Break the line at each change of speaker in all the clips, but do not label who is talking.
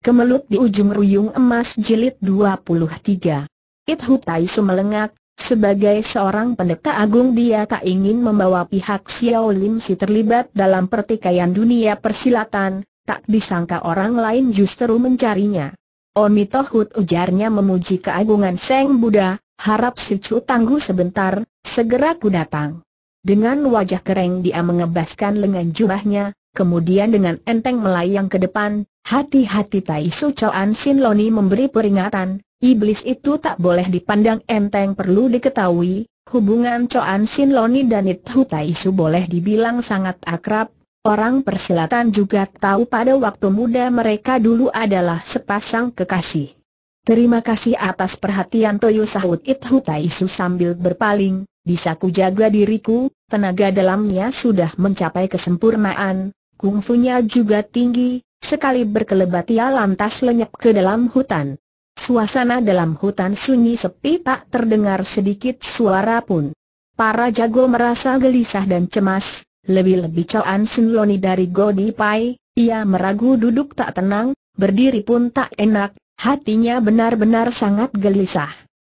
Kemelut di ujung ruyung emas jilid 23. It Hutaisu melengak, sebagai seorang pendeta agung dia tak ingin membawa pihak Xiao Lim si terlibat dalam pertikaian dunia persilatan, tak disangka orang lain justru mencarinya. Omi Tohut ujarnya memuji keagungan Seng Buddha, harap si Chu tangguh sebentar, segera ku datang. Dengan wajah kering dia mengebaskan lengan jubahnya, kemudian dengan enteng melayang ke depan, Hati-hati Tai Su Choan Sin Loni memberi peringatan, iblis itu tak boleh dipandang enteng perlu diketahui, hubungan Choan Sin Loni dan Ithu Tai Su boleh dibilang sangat akrab, orang persilatan juga tahu pada waktu muda mereka dulu adalah sepasang kekasih. Terima kasih atas perhatian Toyo sahut Ithu Tai Su sambil berpaling, bisa ku jaga diriku, tenaga dalamnya sudah mencapai kesempurnaan, kungfunya juga tinggi, Sekali berkelebat ia lantas lenyap ke dalam hutan. Suasana dalam hutan sunyi sepi tak terdengar sedikit suara pun. Para jago merasa gelisah dan cemas, lebih-lebih Choan Sun dari Godi Pai, ia meragu duduk tak tenang, berdiri pun tak enak, hatinya benar-benar sangat gelisah.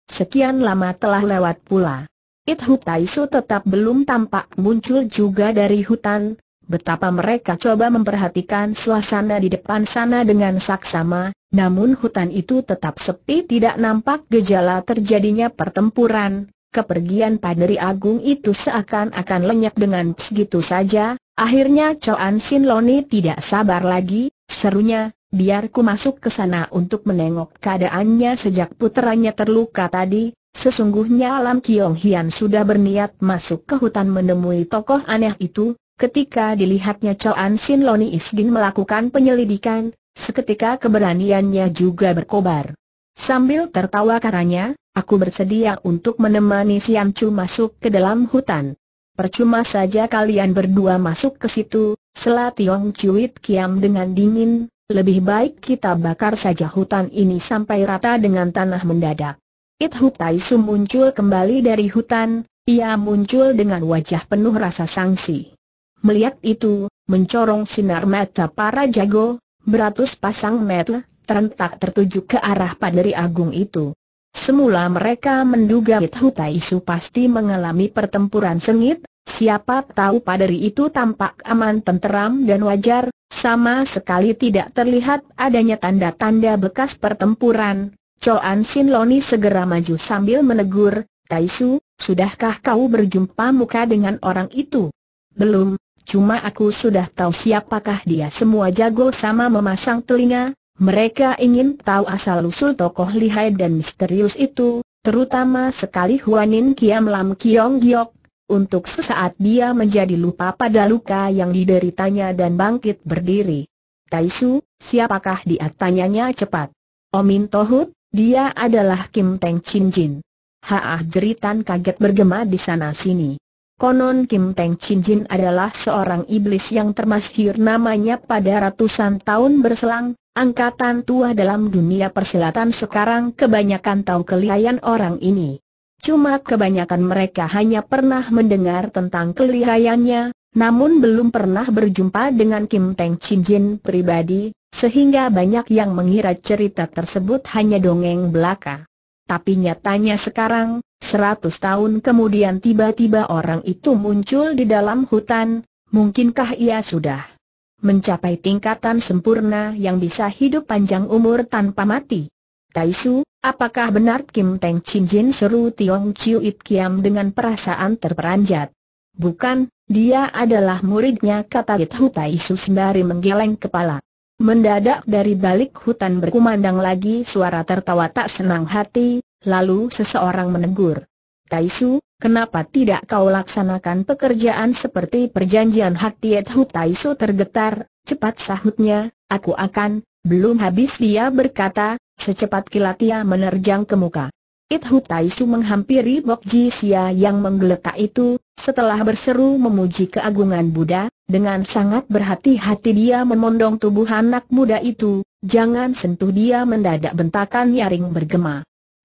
Sekian lama telah lewat pula. It Hu Taisu tetap belum tampak muncul juga dari hutan, betapa mereka coba memperhatikan suasana di depan sana dengan saksama, namun hutan itu tetap sepi tidak nampak gejala terjadinya pertempuran. Kepergian Padri Agung itu seakan-akan lenyap dengan segitu saja, akhirnya Choan Sin Loni tidak sabar lagi, serunya, biar ku masuk ke sana untuk menengok keadaannya sejak puteranya terluka tadi, Sesungguhnya Alam Kiong Hian sudah berniat masuk ke hutan menemui tokoh aneh itu, Ketika dilihatnya Choan Sin Loni Isgin melakukan penyelidikan, seketika keberaniannya juga berkobar. Sambil tertawa karanya, aku bersedia untuk menemani Siam Chu masuk ke dalam hutan. Percuma saja kalian berdua masuk ke situ, Selat Yong Chuit Kiam dengan dingin, lebih baik kita bakar saja hutan ini sampai rata dengan tanah mendadak. It Hu Tai Su muncul kembali dari hutan, ia muncul dengan wajah penuh rasa sangsi. Melihat itu, mencorong sinar mata para jago, beratus pasang mata, terentak tertuju ke arah paderi agung itu. Semula mereka menduga Hutai Su pasti mengalami pertempuran sengit, siapa tahu paderi itu tampak aman tenteram dan wajar, sama sekali tidak terlihat adanya tanda-tanda bekas pertempuran. Choan Sin Loni segera maju sambil menegur, Taisu, sudahkah kau berjumpa muka dengan orang itu? Belum, Cuma aku sudah tahu siapakah dia semua jago sama memasang telinga, mereka ingin tahu asal-usul tokoh lihai dan misterius itu, terutama sekali Huanin Kiam Lam Kiong Giok. Untuk sesaat dia menjadi lupa pada luka yang dideritanya dan bangkit berdiri. Taisu, siapakah dia? Tanyanya cepat. Omin Tohut, dia adalah Kim Teng Chin Jin. Haah jeritan kaget bergema di sana-sini. Konon Kim Teng Chin Jin adalah seorang iblis yang termasyhur namanya pada ratusan tahun berselang, angkatan tua dalam dunia persilatan sekarang kebanyakan tahu kelihayan orang ini. Cuma kebanyakan mereka hanya pernah mendengar tentang kelihayannya, namun belum pernah berjumpa dengan Kim Teng Chin Jin pribadi, sehingga banyak yang mengira cerita tersebut hanya dongeng belaka. Tapi nyatanya sekarang, seratus tahun kemudian tiba-tiba orang itu muncul di dalam hutan, mungkinkah ia sudah mencapai tingkatan sempurna yang bisa hidup panjang umur tanpa mati? Taisu, apakah benar Kim Teng Chin Jin seru Tiong Chiu It Kiam dengan perasaan terperanjat? Bukan, dia adalah muridnya kata It Hu Taisu sembari menggeleng kepala. Mendadak dari balik hutan berkumandang lagi suara tertawa tak senang hati, Lalu seseorang menegur. Taisu, kenapa tidak kau laksanakan pekerjaan seperti perjanjian Hak Tiet Hu Taisu tergetar, cepat sahutnya, aku akan, belum habis dia berkata, secepat kilat ia menerjang ke muka. It Hu Taisu menghampiri Bok Ji Xia yang menggeletak itu, setelah berseru memuji keagungan Buddha, dengan sangat berhati-hati dia memondong tubuh anak muda itu, jangan sentuh dia mendadak bentakan nyaring bergema.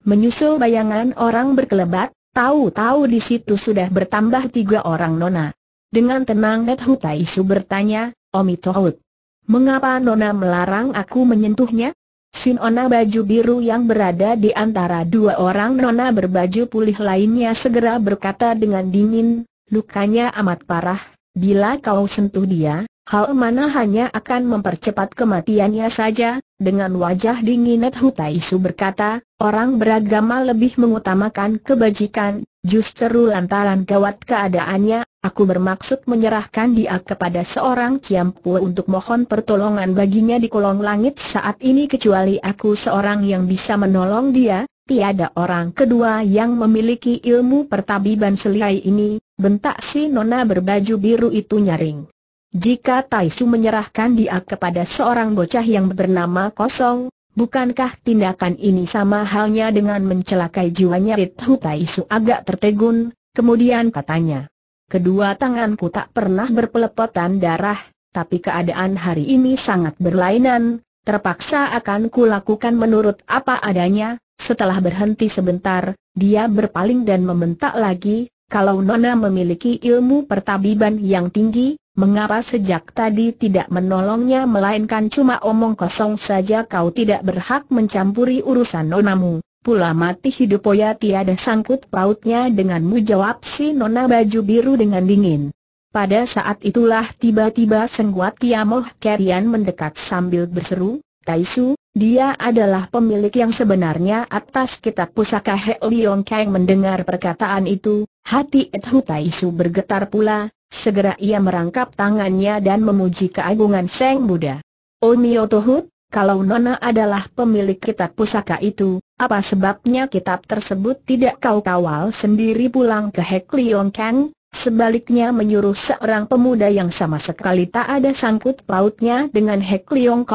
Menyusul bayangan orang berkelebat, tahu-tahu di situ sudah bertambah tiga orang nona. Dengan tenang Net Hutai Su bertanya, Omi Tohut, mengapa nona melarang aku menyentuhnya? Ona baju biru yang berada di antara dua orang nona berbaju pulih lainnya segera berkata dengan dingin, lukanya amat parah, bila kau sentuh dia, hal mana hanya akan mempercepat kematiannya saja, dengan wajah dingin Net Hutaisu berkata, orang beragama lebih mengutamakan kebajikan, justru lantaran gawat keadaannya, aku bermaksud menyerahkan dia kepada seorang ciampu untuk mohon pertolongan baginya di kolong langit saat ini kecuali aku seorang yang bisa menolong dia, Tiada orang kedua yang memiliki ilmu pertabiban selihai ini, bentak si nona berbaju biru itu nyaring. Jika Taisu menyerahkan dia kepada seorang bocah yang bernama Kosong, bukankah tindakan ini sama halnya dengan mencelakai jiwanya Rithu Taishu agak tertegun, kemudian katanya. Kedua tanganku tak pernah berpelepotan darah, tapi keadaan hari ini sangat berlainan, terpaksa akan kulakukan menurut apa adanya, setelah berhenti sebentar, dia berpaling dan membentak lagi, kalau Nona memiliki ilmu pertabiban yang tinggi, mengapa sejak tadi tidak menolongnya melainkan cuma omong kosong saja kau tidak berhak mencampuri urusan nonamu. Pula mati hidup poyati tiada sangkut pautnya denganmu jawab si nona baju biru dengan dingin. Pada saat itulah tiba-tiba Sengguat Tiamoh Kerian mendekat sambil berseru, Taisu, dia adalah pemilik yang sebenarnya atas kitab pusaka He Liong Kang mendengar perkataan itu, hati Edhu Taisu bergetar pula, Segera ia merangkap tangannya dan memuji keagungan Seng Buddha. Omio oh Tohut, kalau Nona adalah pemilik kitab pusaka itu, apa sebabnya kitab tersebut tidak kau kawal sendiri pulang ke Hek Leong Kang? Sebaliknya menyuruh seorang pemuda yang sama sekali tak ada sangkut pautnya dengan Hek Leong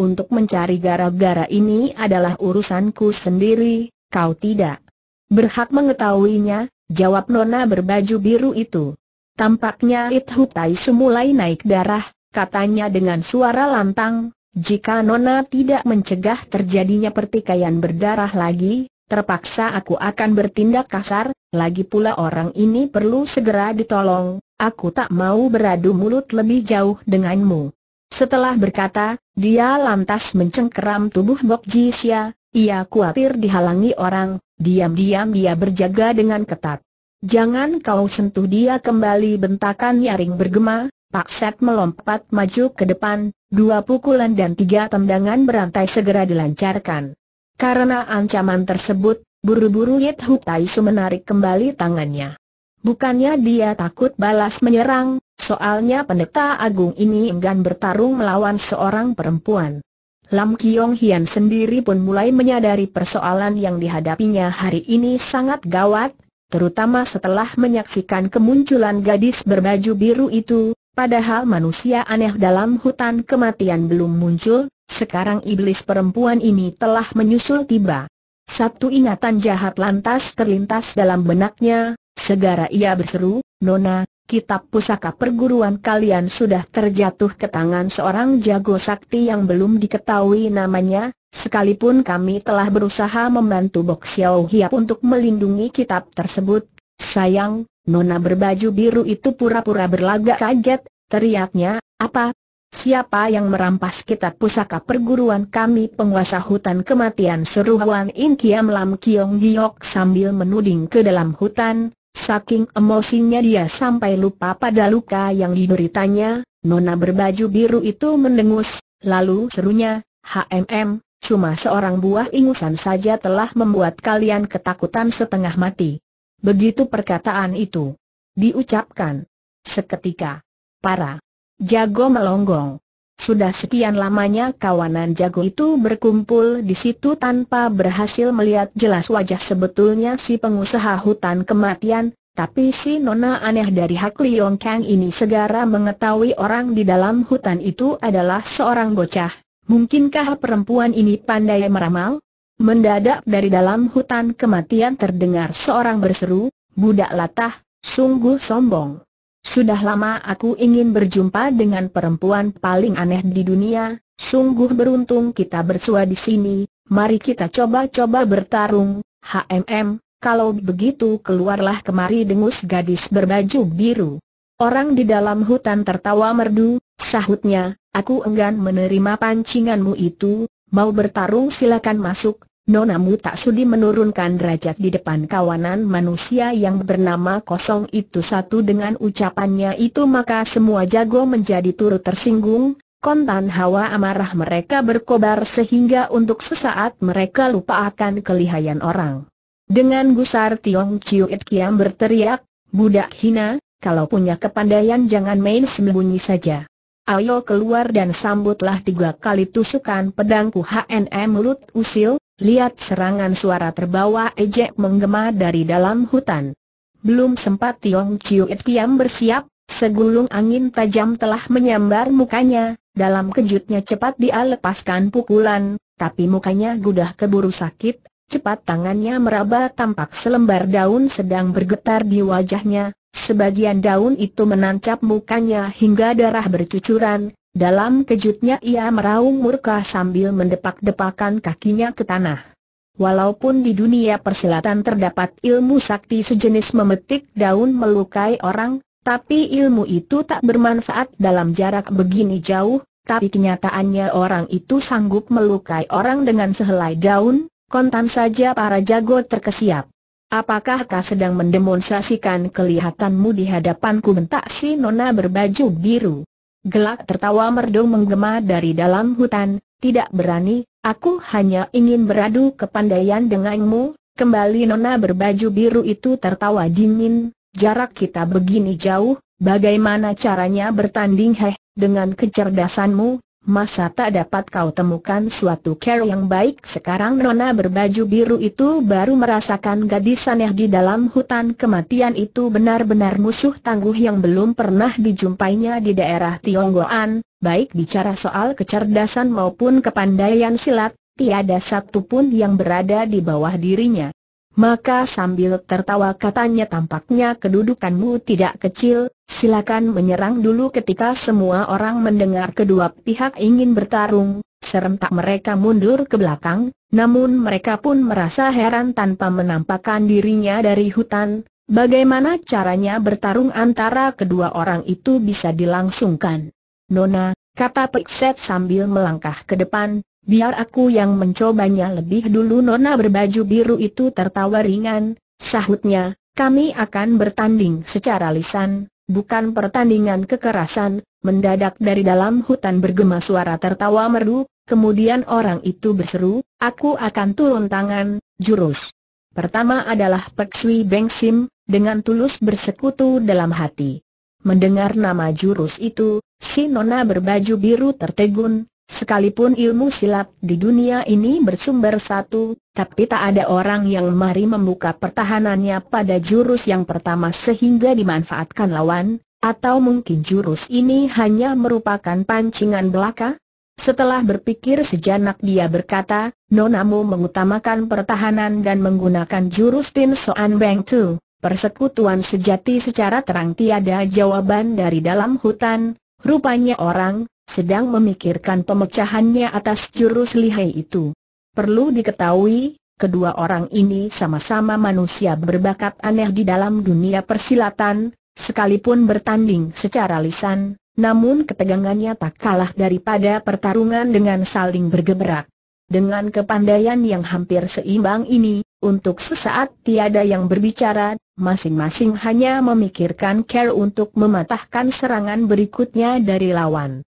untuk mencari gara-gara ini adalah urusanku sendiri, kau tidak berhak mengetahuinya, jawab Nona berbaju biru itu. Tampaknya It Hutai semulai naik darah, katanya dengan suara lantang, jika Nona tidak mencegah terjadinya pertikaian berdarah lagi, terpaksa aku akan bertindak kasar, lagi pula orang ini perlu segera ditolong, aku tak mau beradu mulut lebih jauh denganmu. Setelah berkata, dia lantas mencengkeram tubuh Bok Jisya, ia khawatir dihalangi orang, diam-diam dia berjaga dengan ketat. Jangan kau sentuh dia kembali bentakan nyaring bergema, Pak Set melompat maju ke depan, dua pukulan dan tiga tendangan berantai segera dilancarkan. Karena ancaman tersebut, buru-buru Yit Hutaisu menarik kembali tangannya. Bukannya dia takut balas menyerang, soalnya pendeta agung ini enggan bertarung melawan seorang perempuan. Lam Kiong Hian sendiri pun mulai menyadari persoalan yang dihadapinya hari ini sangat gawat, terutama setelah menyaksikan kemunculan gadis berbaju biru itu, padahal manusia aneh dalam hutan kematian belum muncul, sekarang iblis perempuan ini telah menyusul tiba. Satu ingatan jahat lantas terlintas dalam benaknya, segera ia berseru, Nona, kitab pusaka perguruan kalian sudah terjatuh ke tangan seorang jago sakti yang belum diketahui namanya, Sekalipun kami telah berusaha membantu Bok Xiao Hiap untuk melindungi kitab tersebut, sayang, nona berbaju biru itu pura-pura berlagak kaget, teriaknya, apa? Siapa yang merampas kitab pusaka perguruan kami penguasa hutan kematian seru Wan In Kiam Lam Kiong Giok sambil menuding ke dalam hutan, Saking emosinya dia sampai lupa pada luka yang dideritanya, nona berbaju biru itu mendengus, lalu serunya, HMM, Cuma seorang buah ingusan saja telah membuat kalian ketakutan setengah mati. Begitu perkataan itu diucapkan. Seketika, para jago melonggong. Sudah sekian lamanya kawanan jago itu berkumpul di situ tanpa berhasil melihat jelas wajah sebetulnya si pengusaha hutan kematian, tapi si nona aneh dari Hak Liong Kang ini segera mengetahui orang di dalam hutan itu adalah seorang bocah, Mungkinkah perempuan ini pandai meramal? Mendadak dari dalam hutan kematian terdengar seorang berseru, Budak latah, sungguh sombong. Sudah lama aku ingin berjumpa dengan perempuan paling aneh di dunia, sungguh beruntung kita bersua di sini, mari kita coba-coba bertarung, HMM, kalau begitu keluarlah kemari dengus gadis berbaju biru. Orang di dalam hutan tertawa merdu, sahutnya, Aku enggan menerima pancinganmu itu, mau bertarung silakan masuk, nonamu tak sudi menurunkan derajat di depan kawanan manusia yang bernama kosong itu satu dengan ucapannya itu maka semua jago menjadi turut tersinggung, Kontan hawa amarah mereka berkobar sehingga untuk sesaat mereka lupa akan kelihayan orang. Dengan gusar Tiong Chiu It Kiam berteriak, Budak hina, kalau punya kepandaian jangan main sembunyi saja. Ayo keluar dan sambutlah tiga kali tusukan pedangku HNM mulut usil, lihat serangan suara terbawa ejek menggema dari dalam hutan. Belum sempat Tiong Ciuit Piam bersiap, segulung angin tajam telah menyambar mukanya, dalam kejutnya cepat dia lepaskan pukulan, tapi mukanya gudah keburu sakit, Cepat tangannya meraba tampak selembar daun sedang bergetar di wajahnya, sebagian daun itu menancap mukanya hingga darah bercucuran, dalam kejutnya ia meraung murka sambil mendepak-depakan kakinya ke tanah. Walaupun di dunia persilatan terdapat ilmu sakti sejenis memetik daun melukai orang, tapi ilmu itu tak bermanfaat dalam jarak begini jauh, tapi kenyataannya orang itu sanggup melukai orang dengan sehelai daun, Kontan saja para jago terkesiap. Apakah kau sedang mendemonstrasikan kelihatanmu di hadapanku bentak si nona berbaju biru? Gelak tertawa merdu menggema dari dalam hutan, tidak berani, aku hanya ingin beradu kepandaian denganmu, kembali nona berbaju biru itu tertawa dingin, jarak kita begini jauh, bagaimana caranya bertanding heh, dengan kecerdasanmu, Masa tak dapat kau temukan suatu care yang baik sekarang Nona berbaju biru itu baru merasakan gadis aneh di dalam hutan kematian itu benar-benar musuh tangguh yang belum pernah dijumpainya di daerah Tionggoan, baik bicara soal kecerdasan maupun kepandaian silat, tiada satu pun yang berada di bawah dirinya. Maka sambil tertawa katanya tampaknya kedudukanmu tidak kecil, silakan menyerang dulu ketika semua orang mendengar kedua pihak ingin bertarung, serentak mereka mundur ke belakang, namun mereka pun merasa heran tanpa menampakkan dirinya dari hutan, bagaimana caranya bertarung antara kedua orang itu bisa dilangsungkan. Nona, kata Pekset sambil melangkah ke depan, Biar aku yang mencobanya lebih dulu Nona berbaju biru itu tertawa ringan, sahutnya, kami akan bertanding secara lisan, bukan pertandingan kekerasan, mendadak dari dalam hutan bergema suara tertawa merdu, kemudian orang itu berseru, aku akan turun tangan, jurus. Pertama adalah Pek Sui Beng Sim, dengan tulus bersekutu dalam hati. Mendengar nama jurus itu, si Nona berbaju biru tertegun, Sekalipun ilmu silat di dunia ini bersumber satu, tapi tak ada orang yang mari membuka pertahanannya pada jurus yang pertama sehingga dimanfaatkan lawan, atau mungkin jurus ini hanya merupakan pancingan belaka? Setelah berpikir sejenak dia berkata, Nonamu mengutamakan pertahanan dan menggunakan jurus Tin Soan Beng Tu, persekutuan sejati secara terang tiada jawaban dari dalam hutan, rupanya orang sedang memikirkan pemecahannya atas jurus lihai itu. Perlu diketahui, kedua orang ini sama-sama manusia berbakat aneh di dalam dunia persilatan, sekalipun bertanding secara lisan, namun ketegangannya tak kalah daripada pertarungan dengan saling bergeberak. Dengan kepandaian yang hampir seimbang ini, untuk sesaat tiada yang berbicara, masing-masing hanya memikirkan care untuk mematahkan serangan berikutnya dari lawan.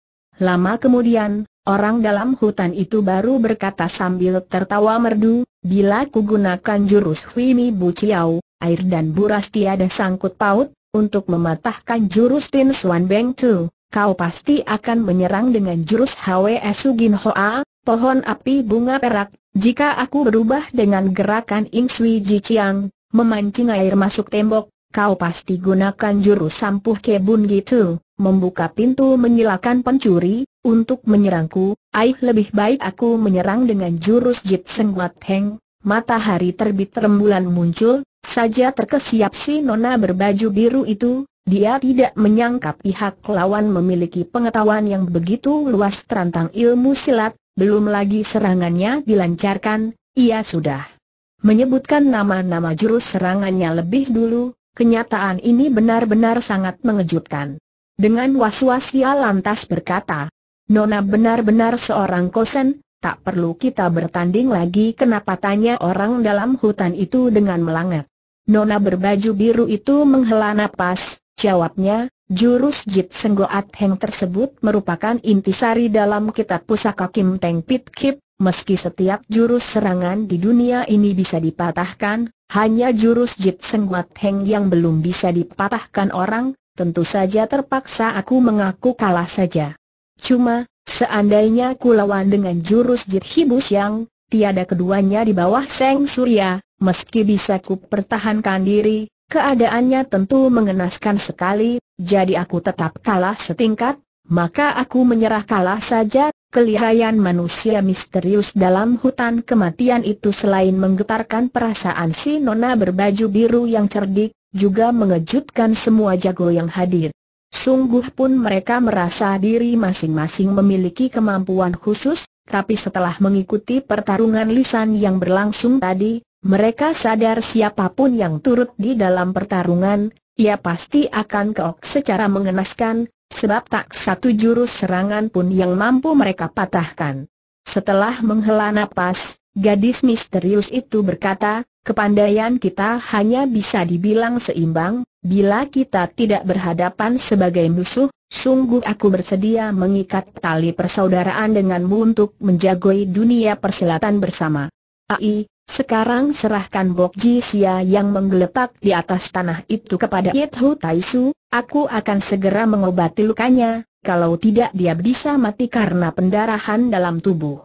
Lama kemudian, orang dalam hutan itu baru berkata sambil tertawa merdu, bila kugunakan jurus Huimi Bu Chiao, air dan buras tiada sangkut paut, untuk mematahkan jurus Tin Suan Beng Tu, kau pasti akan menyerang dengan jurus HWS Sugin Hoa, pohon api bunga perak, jika aku berubah dengan gerakan Ing Sui Ji Chiang, memancing air masuk tembok, kau pasti gunakan jurus sampuh kebun gitu, membuka pintu menyilakan pencuri, untuk menyerangku, aih lebih baik aku menyerang dengan jurus Jit sengwat Heng, matahari terbit rembulan muncul, saja terkesiap si nona berbaju biru itu, dia tidak menyangka pihak lawan memiliki pengetahuan yang begitu luas tentang ilmu silat, belum lagi serangannya dilancarkan, ia sudah menyebutkan nama-nama jurus serangannya lebih dulu, Kenyataan ini benar-benar sangat mengejutkan. Dengan was-was dia lantas berkata, Nona benar-benar seorang kosen, tak perlu kita bertanding lagi kenapa tanya orang dalam hutan itu dengan melangat. Nona berbaju biru itu menghela napas, jawabnya, jurus Jit Senggoat Heng tersebut merupakan intisari dalam kitab pusaka Kim Teng Pit Kip, meski setiap jurus serangan di dunia ini bisa dipatahkan, hanya jurus Jit Sengguat Heng yang belum bisa dipatahkan orang, tentu saja terpaksa aku mengaku kalah saja. Cuma, seandainya ku lawan dengan jurus Jit Hibus yang, tiada keduanya di bawah Seng Surya, meski bisa ku pertahankan diri, keadaannya tentu mengenaskan sekali, jadi aku tetap kalah setingkat, maka aku menyerah kalah saja, Kelihayan manusia misterius dalam hutan kematian itu selain menggetarkan perasaan si nona berbaju biru yang cerdik, juga mengejutkan semua jago yang hadir. Sungguh pun mereka merasa diri masing-masing memiliki kemampuan khusus, tapi setelah mengikuti pertarungan lisan yang berlangsung tadi, mereka sadar siapapun yang turut di dalam pertarungan, ia pasti akan keok secara mengenaskan, Sebab tak satu jurus serangan pun yang mampu mereka patahkan. Setelah menghela nafas, gadis misterius itu berkata, kepandaian kita hanya bisa dibilang seimbang, bila kita tidak berhadapan sebagai musuh, sungguh aku bersedia mengikat tali persaudaraan denganmu untuk menjagoi dunia persilatan bersama. Ai, sekarang serahkan Bok Ji Sia yang menggeletak di atas tanah itu kepada Yit Hu Tai Su, aku akan segera mengobati lukanya, kalau tidak dia bisa mati karena pendarahan dalam tubuh.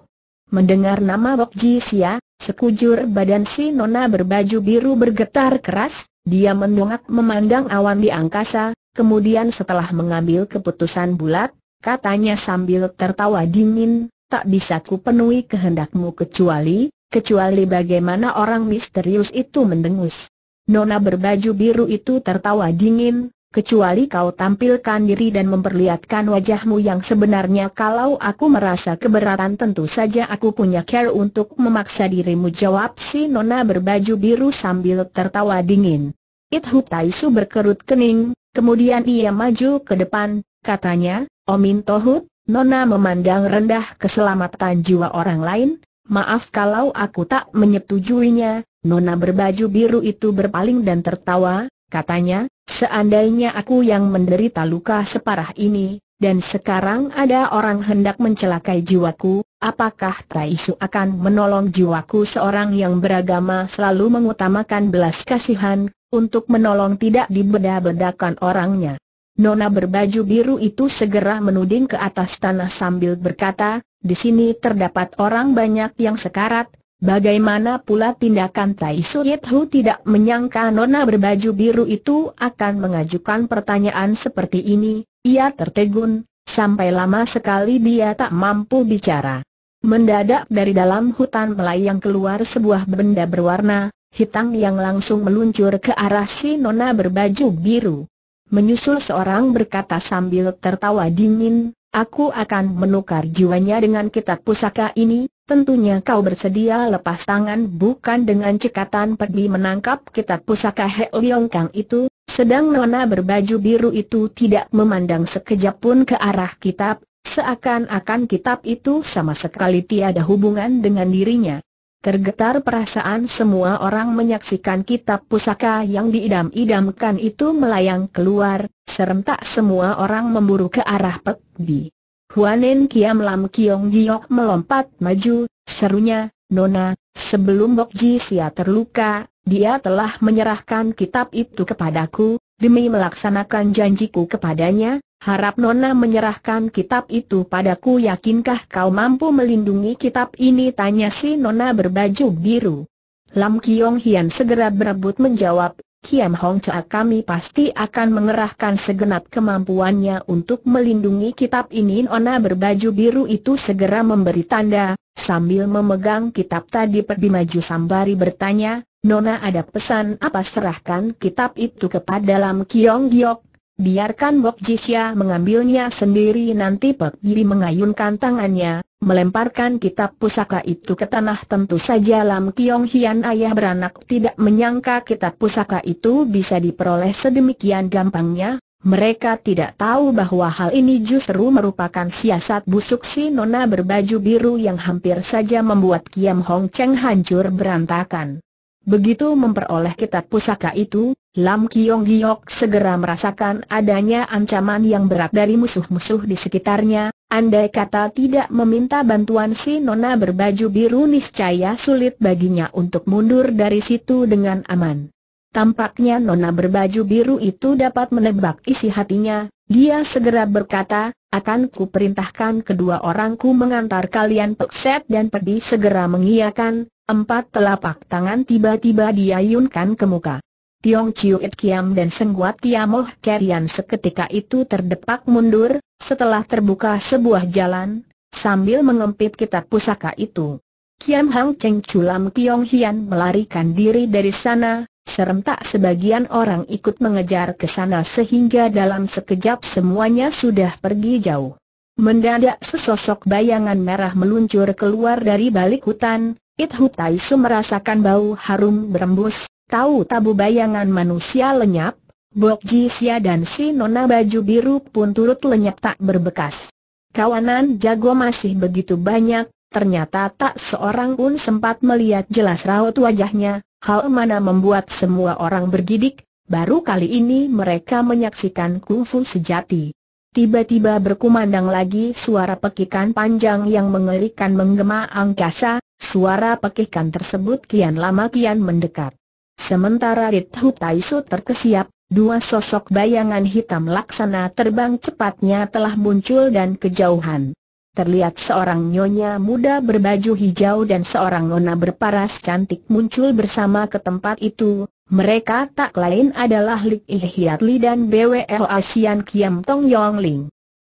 Mendengar nama Bok Ji Sia, sekujur badan si Nona berbaju biru bergetar keras, dia mendongak memandang awan di angkasa, kemudian setelah mengambil keputusan bulat, katanya sambil tertawa dingin, tak bisa ku penuhi kehendakmu kecuali, kecuali bagaimana orang misterius itu mendengus. Nona berbaju biru itu tertawa dingin, kecuali kau tampilkan diri dan memperlihatkan wajahmu yang sebenarnya kalau aku merasa keberatan tentu saja aku punya care untuk memaksa dirimu jawab si Nona berbaju biru sambil tertawa dingin. Ithu Taisu berkerut kening, kemudian ia maju ke depan, katanya, Omin oh Tohut, Nona memandang rendah keselamatan jiwa orang lain, Maaf kalau aku tak menyetujuinya, Nona berbaju biru itu berpaling dan tertawa, katanya, seandainya aku yang menderita luka separah ini, dan sekarang ada orang hendak mencelakai jiwaku, apakah Taisu akan menolong jiwaku seorang yang beragama selalu mengutamakan belas kasihan, untuk menolong tidak dibeda-bedakan orangnya. Nona berbaju biru itu segera menuding ke atas tanah sambil berkata, di sini terdapat orang banyak yang sekarat, bagaimana pula tindakan Tai Suyet Hu tidak menyangka Nona berbaju biru itu akan mengajukan pertanyaan seperti ini, ia tertegun, sampai lama sekali dia tak mampu bicara. Mendadak dari dalam hutan melayang keluar sebuah benda berwarna hitam yang langsung meluncur ke arah si Nona berbaju biru. Menyusul seorang berkata sambil tertawa dingin, aku akan menukar jiwanya dengan kitab pusaka ini, tentunya kau bersedia lepas tangan bukan dengan cekatan pergi menangkap kitab pusaka He Leong Kang itu, sedang nona berbaju biru itu tidak memandang sekejap pun ke arah kitab, seakan-akan kitab itu sama sekali tiada hubungan dengan dirinya. Tergetar perasaan semua orang menyaksikan kitab pusaka yang diidam-idamkan itu melayang keluar, serentak semua orang memburu ke arah Pek Bi. Huanen Kiam Lam Kiong Giok melompat maju, serunya, Nona, sebelum Bok Ji Sia terluka, dia telah menyerahkan kitab itu kepadaku, demi melaksanakan janjiku kepadanya, Harap Nona menyerahkan kitab itu padaku yakinkah kau mampu melindungi kitab ini tanya si Nona berbaju biru. Lam Kiong Hian segera berebut menjawab, Kiam Hong Cha kami pasti akan mengerahkan segenap kemampuannya untuk melindungi kitab ini Nona berbaju biru itu segera memberi tanda, sambil memegang kitab tadi pergi maju sambari bertanya, Nona ada pesan apa serahkan kitab itu kepada Lam Kiong Giok Biarkan Bok Jisya mengambilnya sendiri nanti Pek Bili mengayunkan tangannya, melemparkan kitab pusaka itu ke tanah tentu saja Lam Kiong Hian ayah beranak tidak menyangka kitab pusaka itu bisa diperoleh sedemikian gampangnya, mereka tidak tahu bahwa hal ini justru merupakan siasat busuk si nona berbaju biru yang hampir saja membuat Kiam Hong Cheng hancur berantakan. Begitu memperoleh kitab pusaka itu, Lam Kiong Giok segera merasakan adanya ancaman yang berat dari musuh-musuh di sekitarnya, andai kata tidak meminta bantuan si nona berbaju biru niscaya sulit baginya untuk mundur dari situ dengan aman. Tampaknya nona berbaju biru itu dapat menebak isi hatinya, dia segera berkata, akan ku perintahkan kedua orangku mengantar kalian Pekset dan Pedi segera mengiyakan, Empat telapak tangan tiba-tiba diayunkan ke muka. Tiong Chiu Kiam dan Sengguat Tiamoh Kerian seketika itu terdepak mundur, setelah terbuka sebuah jalan, sambil mengempit kitab pusaka itu. Kiam Hang Cheng Chulam Tiong Hian melarikan diri dari sana, serentak sebagian orang ikut mengejar ke sana sehingga dalam sekejap semuanya sudah pergi jauh. Mendadak sesosok bayangan merah meluncur keluar dari balik hutan, It Hutai Su merasakan bau harum berembus, tahu tabu bayangan manusia lenyap, Bok Jisia dan si Nona baju biru pun turut lenyap tak berbekas. Kawanan jago masih begitu banyak, ternyata tak seorang pun sempat melihat jelas raut wajahnya, hal mana membuat semua orang bergidik, baru kali ini mereka menyaksikan kungfu sejati. Tiba-tiba berkumandang lagi suara pekikan panjang yang mengerikan menggema angkasa, suara pekikan tersebut kian lama kian mendekat. Sementara Rithu Taisu terkesiap, dua sosok bayangan hitam laksana terbang cepatnya telah muncul dan kejauhan. Terlihat seorang nyonya muda berbaju hijau dan seorang nona berparas cantik muncul bersama ke tempat itu, mereka tak lain adalah Lik Hiat Li dan BWL Asian Kiam Tong Yong Ling.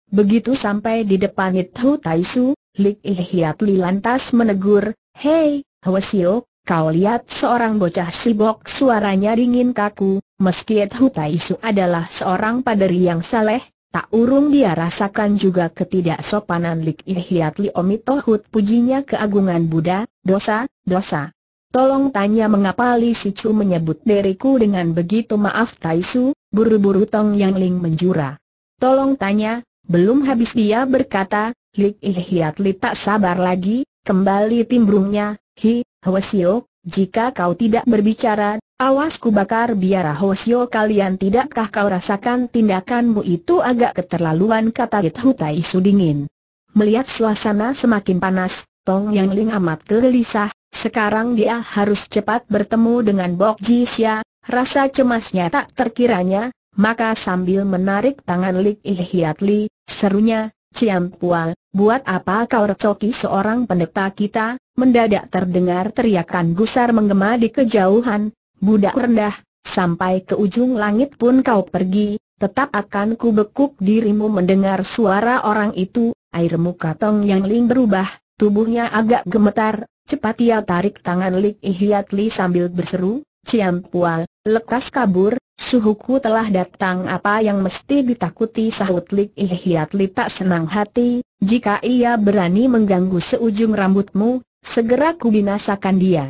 Begitu sampai di depan Itu Tai Su, Lik Hiat Li lantas menegur, Hei, Hwasio, kau lihat seorang bocah sibok suaranya dingin kaku, meski Itu Tai Su adalah seorang paderi yang saleh, tak urung dia rasakan juga ketidaksopanan Lik Hiat Li Omitohut pujinya keagungan Buddha, dosa, dosa. Tolong tanya mengapa Li Sichu menyebut diriku dengan begitu maaf Tai Su, buru-buru Tong Yang Ling menjura. Tolong tanya, belum habis dia berkata, Li Ihiat Li tak sabar lagi, kembali timbrungnya, Hi, Hwasio, jika kau tidak berbicara, awas ku bakar biara Hwasio kalian tidakkah kau rasakan tindakanmu itu agak keterlaluan kata Li Tai Su dingin. Melihat suasana semakin panas, Tong Yang Ling amat gelisah, sekarang dia harus cepat bertemu dengan Bok Ji Xia, rasa cemasnya tak terkiranya, maka sambil menarik tangan Lik Hiat Li, serunya, Ciam Pual, buat apa kau recoki seorang pendeta kita? Mendadak terdengar teriakan gusar menggema di kejauhan, budak rendah, sampai ke ujung langit pun kau pergi, tetap akan ku bekuk dirimu mendengar suara orang itu, air muka Tong Yang Ling berubah, tubuhnya agak gemetar, Cepat ia tarik tangan Lik Ihiat Li sambil berseru, Ciam Pual, lekas kabur, suhuku telah datang apa yang mesti ditakuti sahut Lik Ihyatli Li tak senang hati, jika ia berani mengganggu seujung rambutmu, segera ku binasakan dia.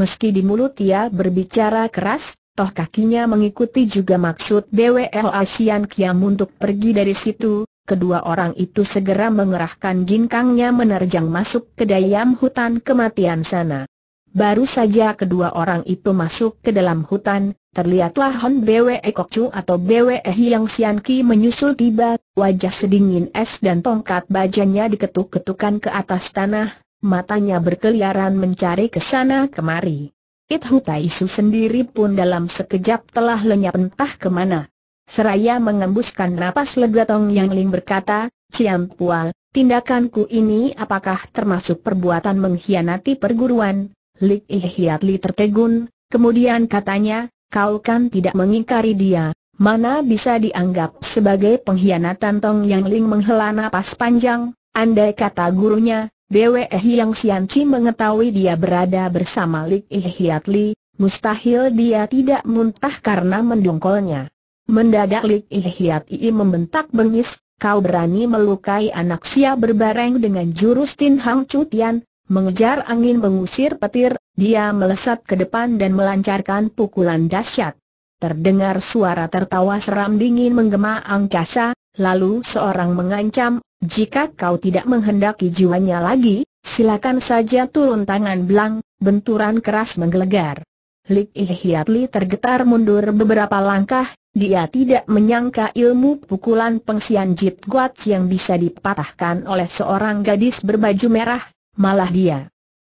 Meski di mulut ia berbicara keras, toh kakinya mengikuti juga maksud BWL Asian Kiam untuk pergi dari situ, kedua orang itu segera mengerahkan ginkangnya menerjang masuk ke dayam hutan kematian sana. Baru saja kedua orang itu masuk ke dalam hutan, terlihatlah Hon Bwe Kokcu atau Bwe Hiang Sianki menyusul tiba, wajah sedingin es dan tongkat bajanya diketuk-ketukan ke atas tanah, matanya berkeliaran mencari ke sana kemari. Itu Isu sendiri pun dalam sekejap telah lenyap entah kemana. Seraya mengembuskan napas legatong Yang Ling berkata, Ciam Pual, tindakanku ini apakah termasuk perbuatan mengkhianati perguruan? Lik Ihiat Li tertegun, kemudian katanya, kau kan tidak mengingkari dia, mana bisa dianggap sebagai pengkhianatan Tong Yang Ling menghela napas panjang, andai kata gurunya, Dewe yang Sianci mengetahui dia berada bersama Lik Ihiat Li, mustahil dia tidak muntah karena mendongkolnya. Mendadak Lik Ihyat Ii membentak bengis, kau berani melukai anak sia berbareng dengan jurus Tin Hang Cutian, mengejar angin mengusir petir, dia melesat ke depan dan melancarkan pukulan dahsyat. Terdengar suara tertawa seram dingin menggema angkasa, lalu seorang mengancam, jika kau tidak menghendaki jiwanya lagi, silakan saja turun tangan belang, benturan keras menggelegar. Lik Li tergetar mundur beberapa langkah, dia tidak menyangka ilmu pukulan pengsian Jit Guat yang bisa dipatahkan oleh seorang gadis berbaju merah, malah dia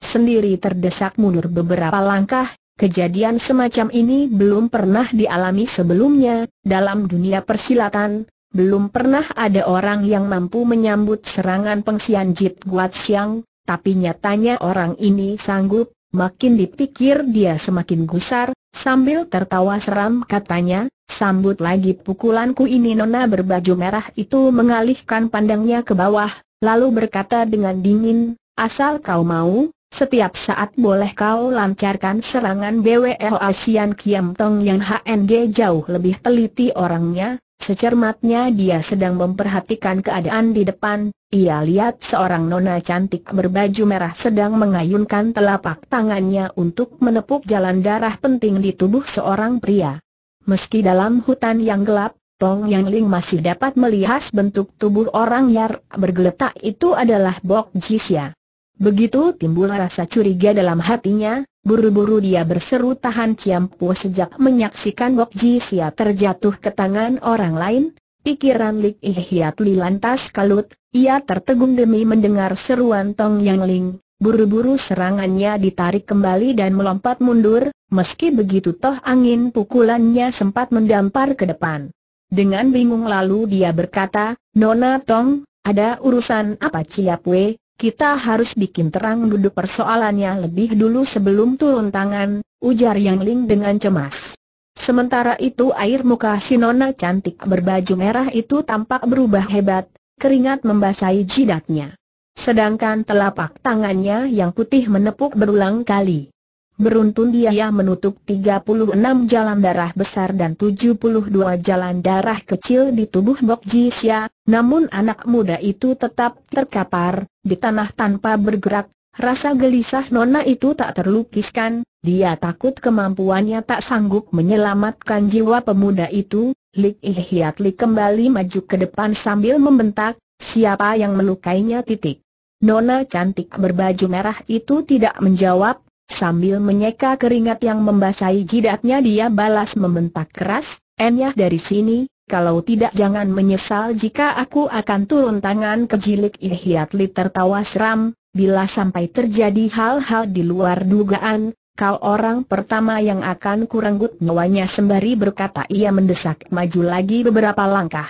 sendiri terdesak mundur beberapa langkah, kejadian semacam ini belum pernah dialami sebelumnya, dalam dunia persilatan, belum pernah ada orang yang mampu menyambut serangan pengsian Jit Guat Siang, tapi nyatanya orang ini sanggup, makin dipikir dia semakin gusar, Sambil tertawa seram katanya, sambut lagi pukulanku ini nona berbaju merah itu mengalihkan pandangnya ke bawah, lalu berkata dengan dingin, asal kau mau, setiap saat boleh kau lancarkan serangan BWL Asian Kiam Tong yang HNG jauh lebih teliti orangnya, Secermatnya dia sedang memperhatikan keadaan di depan, ia lihat seorang nona cantik berbaju merah sedang mengayunkan telapak tangannya untuk menepuk jalan darah penting di tubuh seorang pria. Meski dalam hutan yang gelap, Tong Yang Ling masih dapat melihat bentuk tubuh orang yang bergeletak itu adalah Bok Jisya. Begitu timbul rasa curiga dalam hatinya, Buru-buru dia berseru tahan Ciampu sejak menyaksikan Wok Ji Sia terjatuh ke tangan orang lain, pikiran Lik Hiat Li lantas kalut, ia tertegun demi mendengar seruan Tong Yang Ling, buru-buru serangannya ditarik kembali dan melompat mundur, meski begitu toh angin pukulannya sempat mendampar ke depan. Dengan bingung lalu dia berkata, Nona Tong, ada urusan apa Ciapwe, kita harus bikin terang duduk persoalannya lebih dulu sebelum turun tangan, ujar Yang Ling dengan cemas. Sementara itu air muka si nona cantik berbaju merah itu tampak berubah hebat, keringat membasahi jidatnya. Sedangkan telapak tangannya yang putih menepuk berulang kali. Beruntun dia menutup 36 jalan darah besar dan 72 jalan darah kecil di tubuh Bok Jisya, namun anak muda itu tetap terkapar, di tanah tanpa bergerak, rasa gelisah Nona itu tak terlukiskan, dia takut kemampuannya tak sanggup menyelamatkan jiwa pemuda itu, Lik Ihiat Lik kembali maju ke depan sambil membentak, siapa yang melukainya titik. Nona cantik berbaju merah itu tidak menjawab, sambil menyeka keringat yang membasahi jidatnya dia balas membentak keras, enyah dari sini, kalau tidak jangan menyesal jika aku akan turun tangan ke jilik Ihiat Li tertawa seram, bila sampai terjadi hal-hal di luar dugaan, kau orang pertama yang akan kurenggut nyawanya sembari berkata ia mendesak maju lagi beberapa langkah.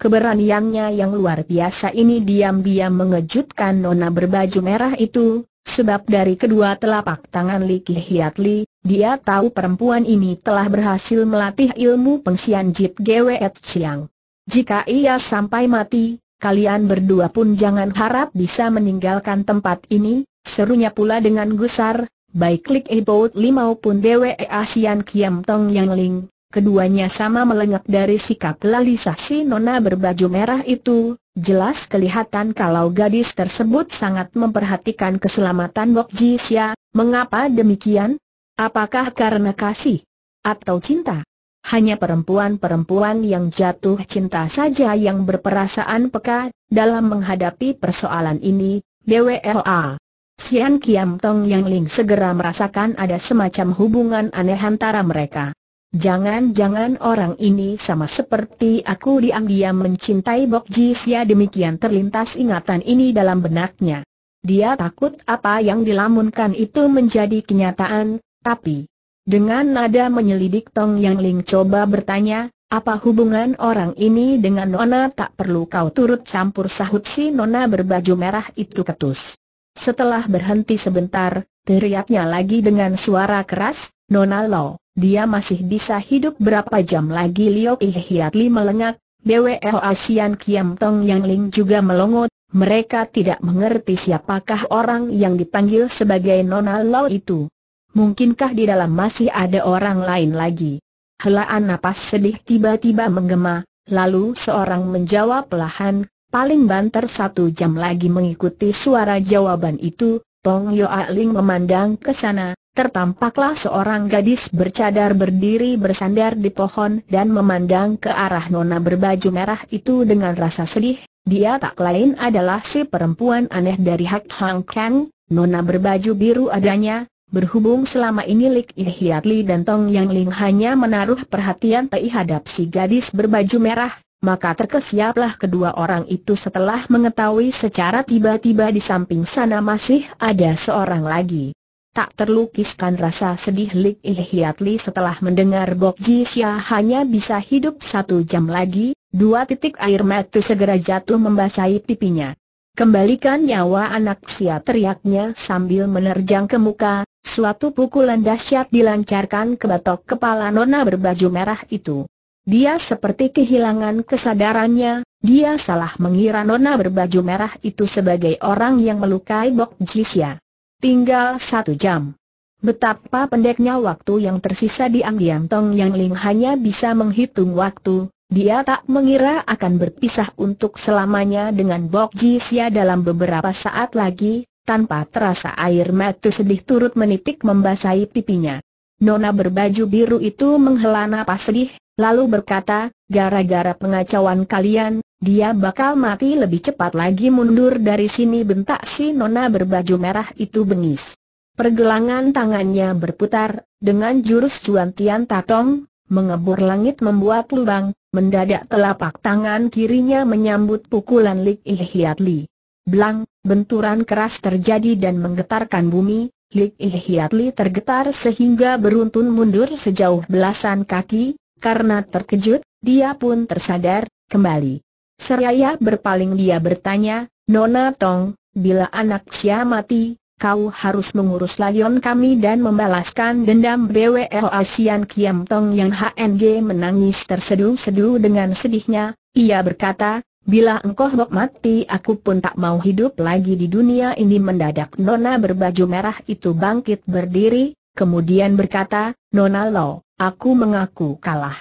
Keberaniannya yang luar biasa ini diam-diam mengejutkan nona berbaju merah itu, Sebab dari kedua telapak tangan Li Hiat Li, dia tahu perempuan ini telah berhasil melatih ilmu pengsian Jit Et Chiang. Jika ia sampai mati, kalian berdua pun jangan harap bisa meninggalkan tempat ini, serunya pula dengan gusar, baik Ki Ebout Li maupun Dewe e Asian Kiam Tong Yang Ling, Keduanya sama melengak dari sikap lalisah si nona berbaju merah itu, jelas kelihatan kalau gadis tersebut sangat memperhatikan keselamatan Bok Jisya, mengapa demikian? Apakah karena kasih? Atau cinta? Hanya perempuan-perempuan yang jatuh cinta saja yang berperasaan peka, dalam menghadapi persoalan ini, DWLA. Sian Kiam Tong Yang Ling segera merasakan ada semacam hubungan aneh antara mereka. Jangan-jangan orang ini sama seperti aku diam-diam mencintai Bok Jisia demikian terlintas ingatan ini dalam benaknya. Dia takut apa yang dilamunkan itu menjadi kenyataan, tapi dengan nada menyelidik Tong Yang Ling coba bertanya, apa hubungan orang ini dengan Nona tak perlu kau turut campur sahut si Nona berbaju merah itu ketus. Setelah berhenti sebentar, teriaknya lagi dengan suara keras, Nona Lo. Dia masih bisa hidup berapa jam lagi Liu Ihiatli melengak, BWO Asian Kiam Tong Yang Ling juga melongot, mereka tidak mengerti siapakah orang yang dipanggil sebagai Nona Lau itu. Mungkinkah di dalam masih ada orang lain lagi? Helaan napas sedih tiba-tiba menggema, lalu seorang menjawab lahan, paling banter satu jam lagi mengikuti suara jawaban itu, Tong Yoa Ling memandang ke sana, tertampaklah seorang gadis bercadar berdiri bersandar di pohon dan memandang ke arah nona berbaju merah itu dengan rasa sedih. Dia tak lain adalah si perempuan aneh dari Hak Hang Kang, nona berbaju biru adanya, berhubung selama ini Lik Hiat Li dan Tong Yang Ling hanya menaruh perhatian terhadap si gadis berbaju merah, maka terkesiaplah kedua orang itu setelah mengetahui secara tiba-tiba di samping sana masih ada seorang lagi tak terlukiskan rasa sedih Lik Ilhiatli setelah mendengar Bok Ji Xia hanya bisa hidup satu jam lagi, dua titik air mata segera jatuh membasahi pipinya. Kembalikan nyawa anak sia teriaknya sambil menerjang ke muka, suatu pukulan dahsyat dilancarkan ke batok kepala nona berbaju merah itu. Dia seperti kehilangan kesadarannya, dia salah mengira nona berbaju merah itu sebagai orang yang melukai Bok Ji Xia. Tinggal satu jam. Betapa pendeknya waktu yang tersisa di diam Tong Yang Ling hanya bisa menghitung waktu, dia tak mengira akan berpisah untuk selamanya dengan Bok Ji Sia dalam beberapa saat lagi, tanpa terasa air mata sedih turut menitik membasahi pipinya. Nona berbaju biru itu menghela napas sedih, lalu berkata, gara-gara pengacauan kalian, dia bakal mati lebih cepat lagi mundur dari sini bentak si nona berbaju merah itu bengis. Pergelangan tangannya berputar, dengan jurus cuan tatong, mengebur langit membuat lubang, mendadak telapak tangan kirinya menyambut pukulan Lik Ihiat Li. Blang, benturan keras terjadi dan menggetarkan bumi, Lik Ihiat Li tergetar sehingga beruntun mundur sejauh belasan kaki, karena terkejut, dia pun tersadar, kembali. Seraya berpaling dia bertanya, Nona Tong, bila anak Sia mati, kau harus mengurus layon kami dan membalaskan dendam BWL Asian Kiam Tong yang HNG menangis terseduh-seduh dengan sedihnya. Ia berkata, bila engkau bok mati aku pun tak mau hidup lagi di dunia ini mendadak Nona berbaju merah itu bangkit berdiri, kemudian berkata, Nona Lo, aku mengaku kalah.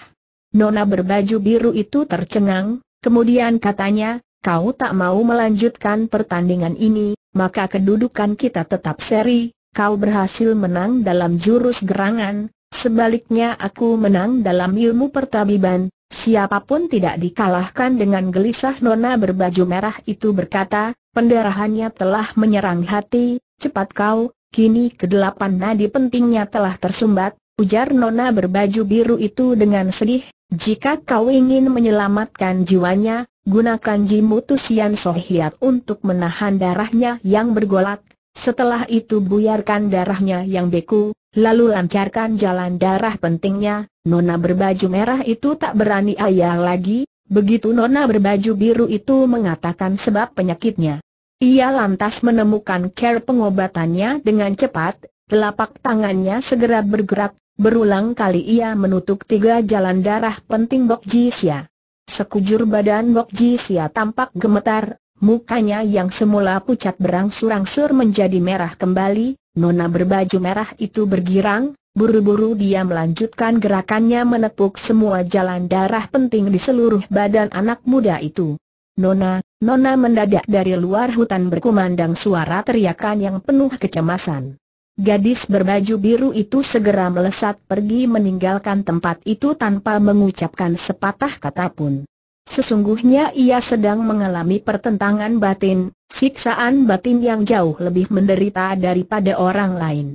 Nona berbaju biru itu tercengang, Kemudian katanya, kau tak mau melanjutkan pertandingan ini, maka kedudukan kita tetap seri, kau berhasil menang dalam jurus gerangan, sebaliknya aku menang dalam ilmu pertabiban, siapapun tidak dikalahkan dengan gelisah nona berbaju merah itu berkata, pendarahannya telah menyerang hati, cepat kau, kini kedelapan nadi pentingnya telah tersumbat, ujar Nona berbaju biru itu dengan sedih, jika kau ingin menyelamatkan jiwanya, gunakan jimu tusian Sohiat untuk menahan darahnya yang bergolak, setelah itu buyarkan darahnya yang beku, lalu lancarkan jalan darah pentingnya, Nona berbaju merah itu tak berani ayah lagi, begitu Nona berbaju biru itu mengatakan sebab penyakitnya. Ia lantas menemukan care pengobatannya dengan cepat, telapak tangannya segera bergerak, Berulang kali ia menutup tiga jalan darah penting Bok Jisya. Sekujur badan Bok Jisya tampak gemetar, mukanya yang semula pucat berangsur-angsur menjadi merah kembali, nona berbaju merah itu bergirang, buru-buru dia melanjutkan gerakannya menepuk semua jalan darah penting di seluruh badan anak muda itu. Nona, Nona mendadak dari luar hutan berkumandang suara teriakan yang penuh kecemasan. Gadis berbaju biru itu segera melesat pergi meninggalkan tempat itu tanpa mengucapkan sepatah kata pun. Sesungguhnya ia sedang mengalami pertentangan batin, siksaan batin yang jauh lebih menderita daripada orang lain.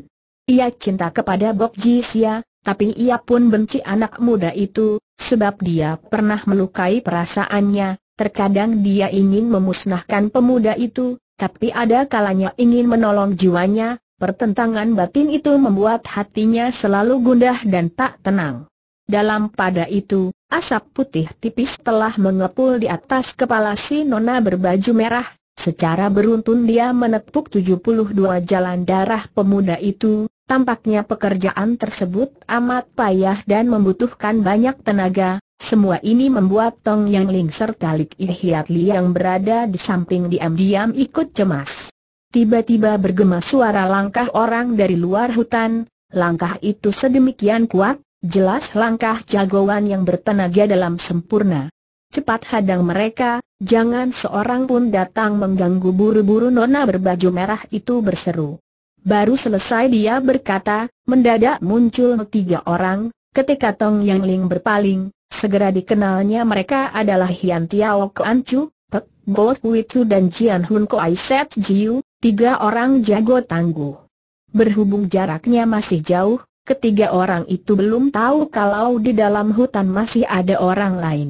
Ia cinta kepada Bok Jisya, tapi ia pun benci anak muda itu, sebab dia pernah melukai perasaannya, terkadang dia ingin memusnahkan pemuda itu, tapi ada kalanya ingin menolong jiwanya, Pertentangan batin itu membuat hatinya selalu gundah dan tak tenang. Dalam pada itu, asap putih tipis telah mengepul di atas kepala si nona berbaju merah, Secara beruntun dia menepuk 72 jalan darah pemuda itu, tampaknya pekerjaan tersebut amat payah dan membutuhkan banyak tenaga, semua ini membuat Tong Yang Ling serta Lik Ihiat Li yang berada di samping diam-diam ikut cemas. Tiba-tiba bergema suara langkah orang dari luar hutan, langkah itu sedemikian kuat, jelas langkah jagoan yang bertenaga dalam sempurna. Cepat hadang mereka, jangan seorang pun datang mengganggu buru-buru nona berbaju merah itu berseru. Baru selesai dia berkata, mendadak muncul tiga orang, ketika Tong Yang Ling berpaling, segera dikenalnya mereka adalah Hian Tiao Kuan Chu, Pek Bo Kui Chu dan Jian Hun Kuai Set Jiu, tiga orang jago tangguh. Berhubung jaraknya masih jauh, ketiga orang itu belum tahu kalau di dalam hutan masih ada orang lain.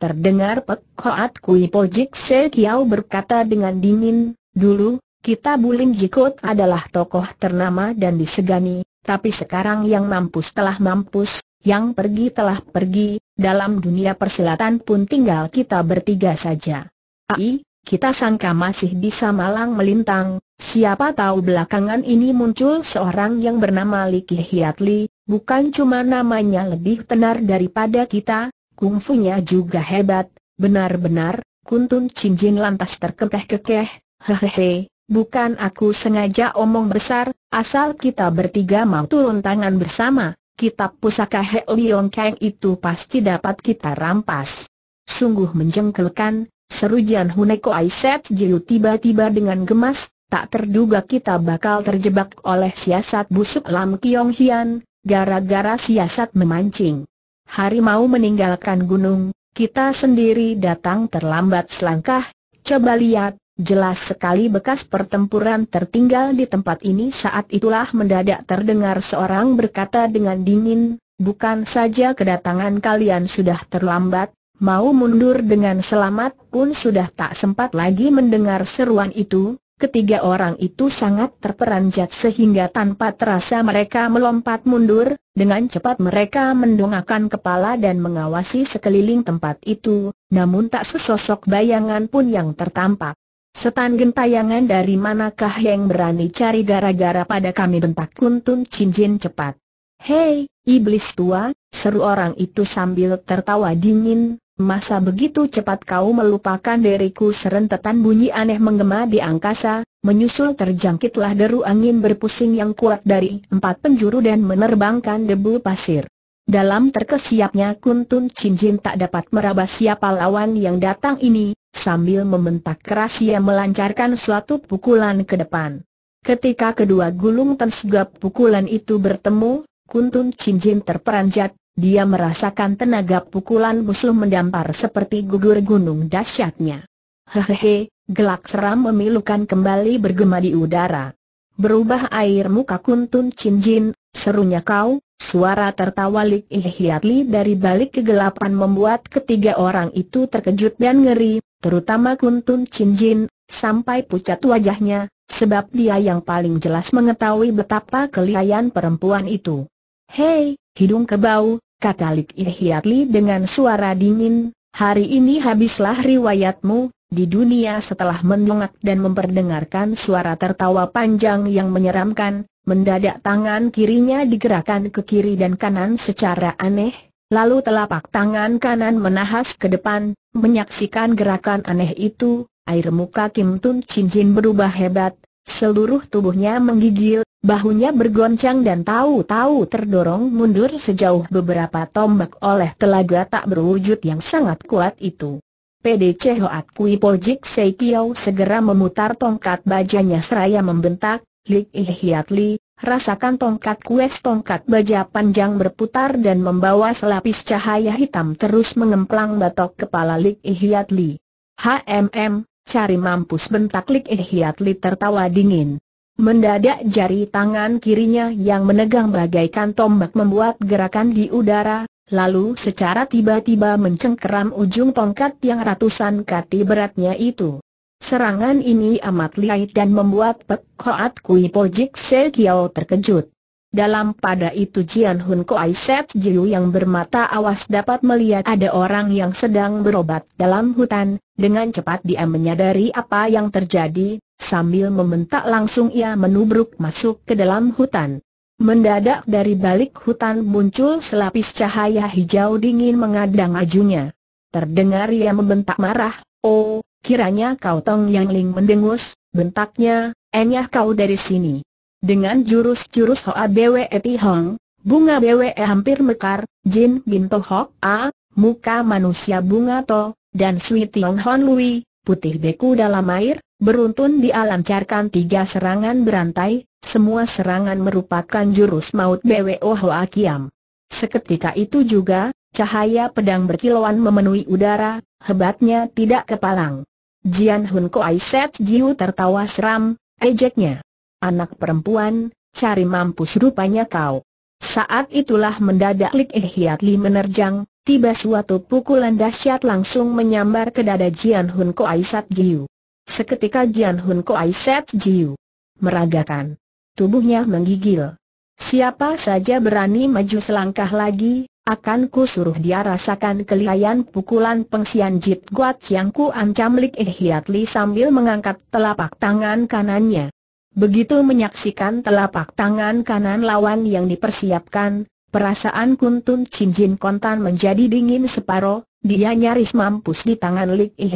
Terdengar Pek Hoat Kui Pojik Se Kiau berkata dengan dingin, dulu, kita Buling Jikot adalah tokoh ternama dan disegani, tapi sekarang yang mampus telah mampus, yang pergi telah pergi, dalam dunia persilatan pun tinggal kita bertiga saja. Aih, kita sangka masih bisa malang melintang, siapa tahu belakangan ini muncul seorang yang bernama Liki Hiat bukan cuma namanya lebih tenar daripada kita, kungfunya juga hebat, benar-benar, kuntun cincin lantas terkekeh-kekeh, hehehe, bukan aku sengaja omong besar, asal kita bertiga mau turun tangan bersama, kitab pusaka He Liong Kang itu pasti dapat kita rampas. Sungguh menjengkelkan, Seru Jian Huneko Aiset Jiu tiba-tiba dengan gemas, tak terduga kita bakal terjebak oleh siasat busuk Lam Kiong Hian, gara-gara siasat memancing. Harimau meninggalkan gunung, kita sendiri datang terlambat selangkah, coba lihat, jelas sekali bekas pertempuran tertinggal di tempat ini saat itulah mendadak terdengar seorang berkata dengan dingin, bukan saja kedatangan kalian sudah terlambat, Mau mundur dengan selamat pun sudah tak sempat lagi mendengar seruan itu, ketiga orang itu sangat terperanjat sehingga tanpa terasa mereka melompat mundur, dengan cepat mereka mendongakkan kepala dan mengawasi sekeliling tempat itu, namun tak sesosok bayangan pun yang tertampak. Setan gentayangan dari manakah yang berani cari gara-gara pada kami bentak kuntun cincin cepat. Hei, iblis tua, seru orang itu sambil tertawa dingin, Masa begitu cepat kau melupakan diriku serentetan bunyi aneh menggema di angkasa, menyusul terjangkitlah deru angin berpusing yang kuat dari empat penjuru dan menerbangkan debu pasir. Dalam terkesiapnya Kuntun Cincin tak dapat meraba siapa lawan yang datang ini, sambil membentak keras ia melancarkan suatu pukulan ke depan. Ketika kedua gulung tersugap pukulan itu bertemu, Kuntun Cincin terperanjat, dia merasakan tenaga pukulan musuh mendampar seperti gugur gunung dahsyatnya. Hehehe, gelak seram memilukan kembali bergema di udara. Berubah air muka kuntun cincin, serunya kau, suara tertawa Lik Ihyatli dari balik kegelapan membuat ketiga orang itu terkejut dan ngeri, terutama kuntun cincin, sampai pucat wajahnya, sebab dia yang paling jelas mengetahui betapa kelihayan perempuan itu. Hei, hidung kebau, kata Lik Ihiatli dengan suara dingin, hari ini habislah riwayatmu, di dunia setelah mendongak dan memperdengarkan suara tertawa panjang yang menyeramkan, mendadak tangan kirinya digerakkan ke kiri dan kanan secara aneh, lalu telapak tangan kanan menahas ke depan, menyaksikan gerakan aneh itu, air muka Kim Tun Chin Jin berubah hebat, seluruh tubuhnya menggigil, Bahunya bergoncang dan tahu-tahu terdorong mundur sejauh beberapa tombak oleh telaga tak berwujud yang sangat kuat itu. PDC Hoat Kui Pojik Seikiao segera memutar tongkat bajanya seraya membentak, Lik Ihiat Li, rasakan tongkat kues tongkat baja panjang berputar dan membawa selapis cahaya hitam terus mengemplang batok kepala Lik Ihiat Li. HMM, cari mampus bentak Lik Ihiat Li tertawa dingin. Mendadak jari tangan kirinya yang menegang bagaikan tombak membuat gerakan di udara, lalu secara tiba-tiba mencengkeram ujung tongkat yang ratusan kati beratnya itu. Serangan ini amat lihai dan membuat Pek Hoat Kui Pojik Se Kiao terkejut. Dalam pada itu Jian Hun Koai Set Jiu yang bermata awas dapat melihat ada orang yang sedang berobat dalam hutan, dengan cepat dia menyadari apa yang terjadi, Sambil membentak langsung ia menubruk masuk ke dalam hutan. Mendadak dari balik hutan muncul selapis cahaya hijau dingin mengadang ajunya. Terdengar ia membentak marah, Oh, kiranya kau Tong Yang Ling mendengus, bentaknya, enyah kau dari sini. Dengan jurus-jurus Hoa Bwe Ti Hong, bunga Bwe e hampir mekar, Jin Binto Hok A, muka manusia bunga To, dan Sui Tiong Hon Lui, putih beku dalam air, Beruntun dialancarkan tiga serangan berantai, semua serangan merupakan jurus maut BWO Hoa Kiam. Seketika itu juga, cahaya pedang berkilauan memenuhi udara, hebatnya tidak kepalang. Jian Hun Koai Set Jiu tertawa seram, ejeknya. Anak perempuan, cari mampus rupanya kau. Saat itulah mendadak Lik Eh Hiat Li menerjang, tiba suatu pukulan dahsyat langsung menyambar ke dada Jian Hun Koai Set Jiu. Seketika Jian Hun Koai Set Jiu meragakan. Tubuhnya menggigil. Siapa saja berani maju selangkah lagi, akan ku suruh dia rasakan kelihayan pukulan pengsian Jit Guat yang ku ancam Lik Eh Li sambil mengangkat telapak tangan kanannya. Begitu menyaksikan telapak tangan kanan lawan yang dipersiapkan, perasaan Kuntun Cinjin Kontan menjadi dingin separoh, dia nyaris mampus di tangan Lik Eh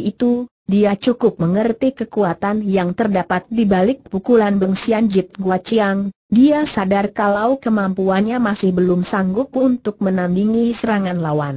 itu, dia cukup mengerti kekuatan yang terdapat di balik pukulan Beng Sian Jit Gua Chiang, dia sadar kalau kemampuannya masih belum sanggup untuk menandingi serangan lawan.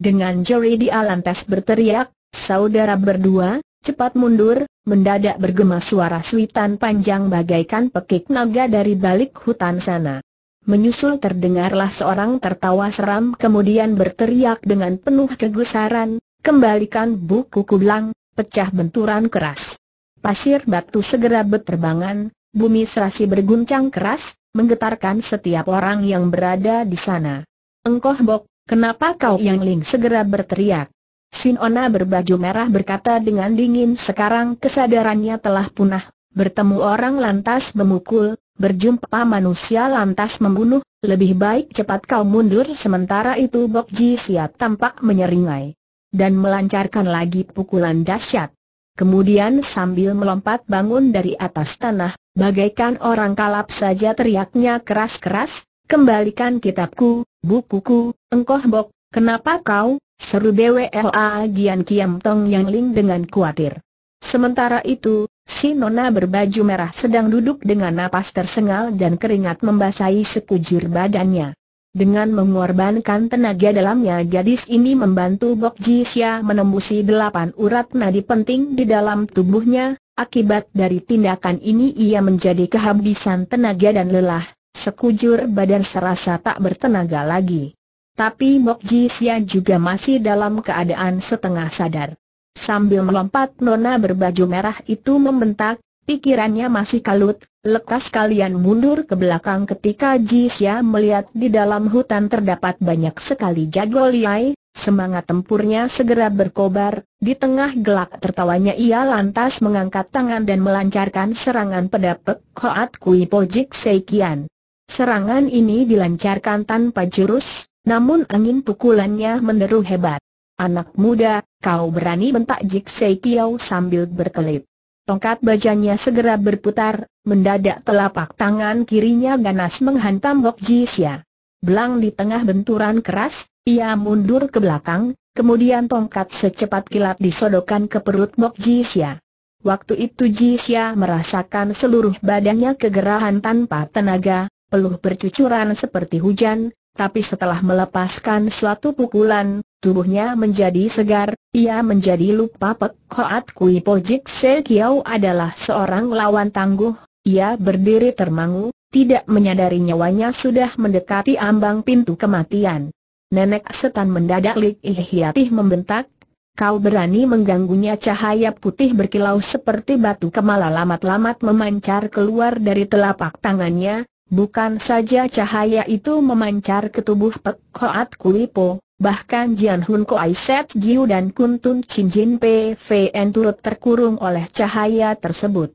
Dengan Jerry di lantas berteriak, saudara berdua, cepat mundur, mendadak bergema suara suitan panjang bagaikan pekik naga dari balik hutan sana. Menyusul terdengarlah seorang tertawa seram kemudian berteriak dengan penuh kegusaran, kembalikan buku kublang, pecah benturan keras. Pasir batu segera berterbangan, bumi serasi berguncang keras, menggetarkan setiap orang yang berada di sana. Engkoh Bok, kenapa kau yang ling segera berteriak? Sinona berbaju merah berkata dengan dingin sekarang kesadarannya telah punah, bertemu orang lantas memukul, berjumpa manusia lantas membunuh, lebih baik cepat kau mundur sementara itu Bok Ji siap tampak menyeringai dan melancarkan lagi pukulan dahsyat. Kemudian sambil melompat bangun dari atas tanah, bagaikan orang kalap saja teriaknya keras-keras, kembalikan kitabku, bukuku, engkoh bok, kenapa kau, seru BWLA Gian Kiam Tong Yang Ling dengan kuatir. Sementara itu, si Nona berbaju merah sedang duduk dengan napas tersengal dan keringat membasahi sekujur badannya. Dengan mengorbankan tenaga dalamnya gadis ini membantu Bok Jisya menembusi delapan urat nadi penting di dalam tubuhnya, akibat dari tindakan ini ia menjadi kehabisan tenaga dan lelah, sekujur badan serasa tak bertenaga lagi. Tapi Bok Jisya juga masih dalam keadaan setengah sadar. Sambil melompat nona berbaju merah itu membentak, Pikirannya masih kalut, lekas kalian mundur ke belakang ketika Jisya melihat di dalam hutan terdapat banyak sekali jago liai, semangat tempurnya segera berkobar, di tengah gelak tertawanya ia lantas mengangkat tangan dan melancarkan serangan pedapek Koat Kui Pojik Seikian. Serangan ini dilancarkan tanpa jurus, namun angin pukulannya menderu hebat. Anak muda, kau berani bentak Jik Seikiao sambil berkelit. Tongkat bajanya segera berputar, mendadak telapak tangan kirinya ganas menghantam Hok Jisya. Sia. Belang di tengah benturan keras, ia mundur ke belakang, kemudian tongkat secepat kilat disodokan ke perut Hok Jisya. Waktu itu Jisya merasakan seluruh badannya kegerahan tanpa tenaga, peluh bercucuran seperti hujan, tapi setelah melepaskan suatu pukulan, tubuhnya menjadi segar, ia menjadi lupa Pek Hoat Kui Pojik Se Kiau adalah seorang lawan tangguh, ia berdiri termangu, tidak menyadari nyawanya sudah mendekati ambang pintu kematian. Nenek setan mendadak Lik Ihyatih membentak, Kau berani mengganggunya cahaya putih berkilau seperti batu kemala, lamat-lamat memancar keluar dari telapak tangannya, Bukan saja cahaya itu memancar ke tubuh Pek Hoat Kulipo, bahkan Jian Hun Ko Aiset Jiu dan Kun Tun Chin Jin PVN turut terkurung oleh cahaya tersebut.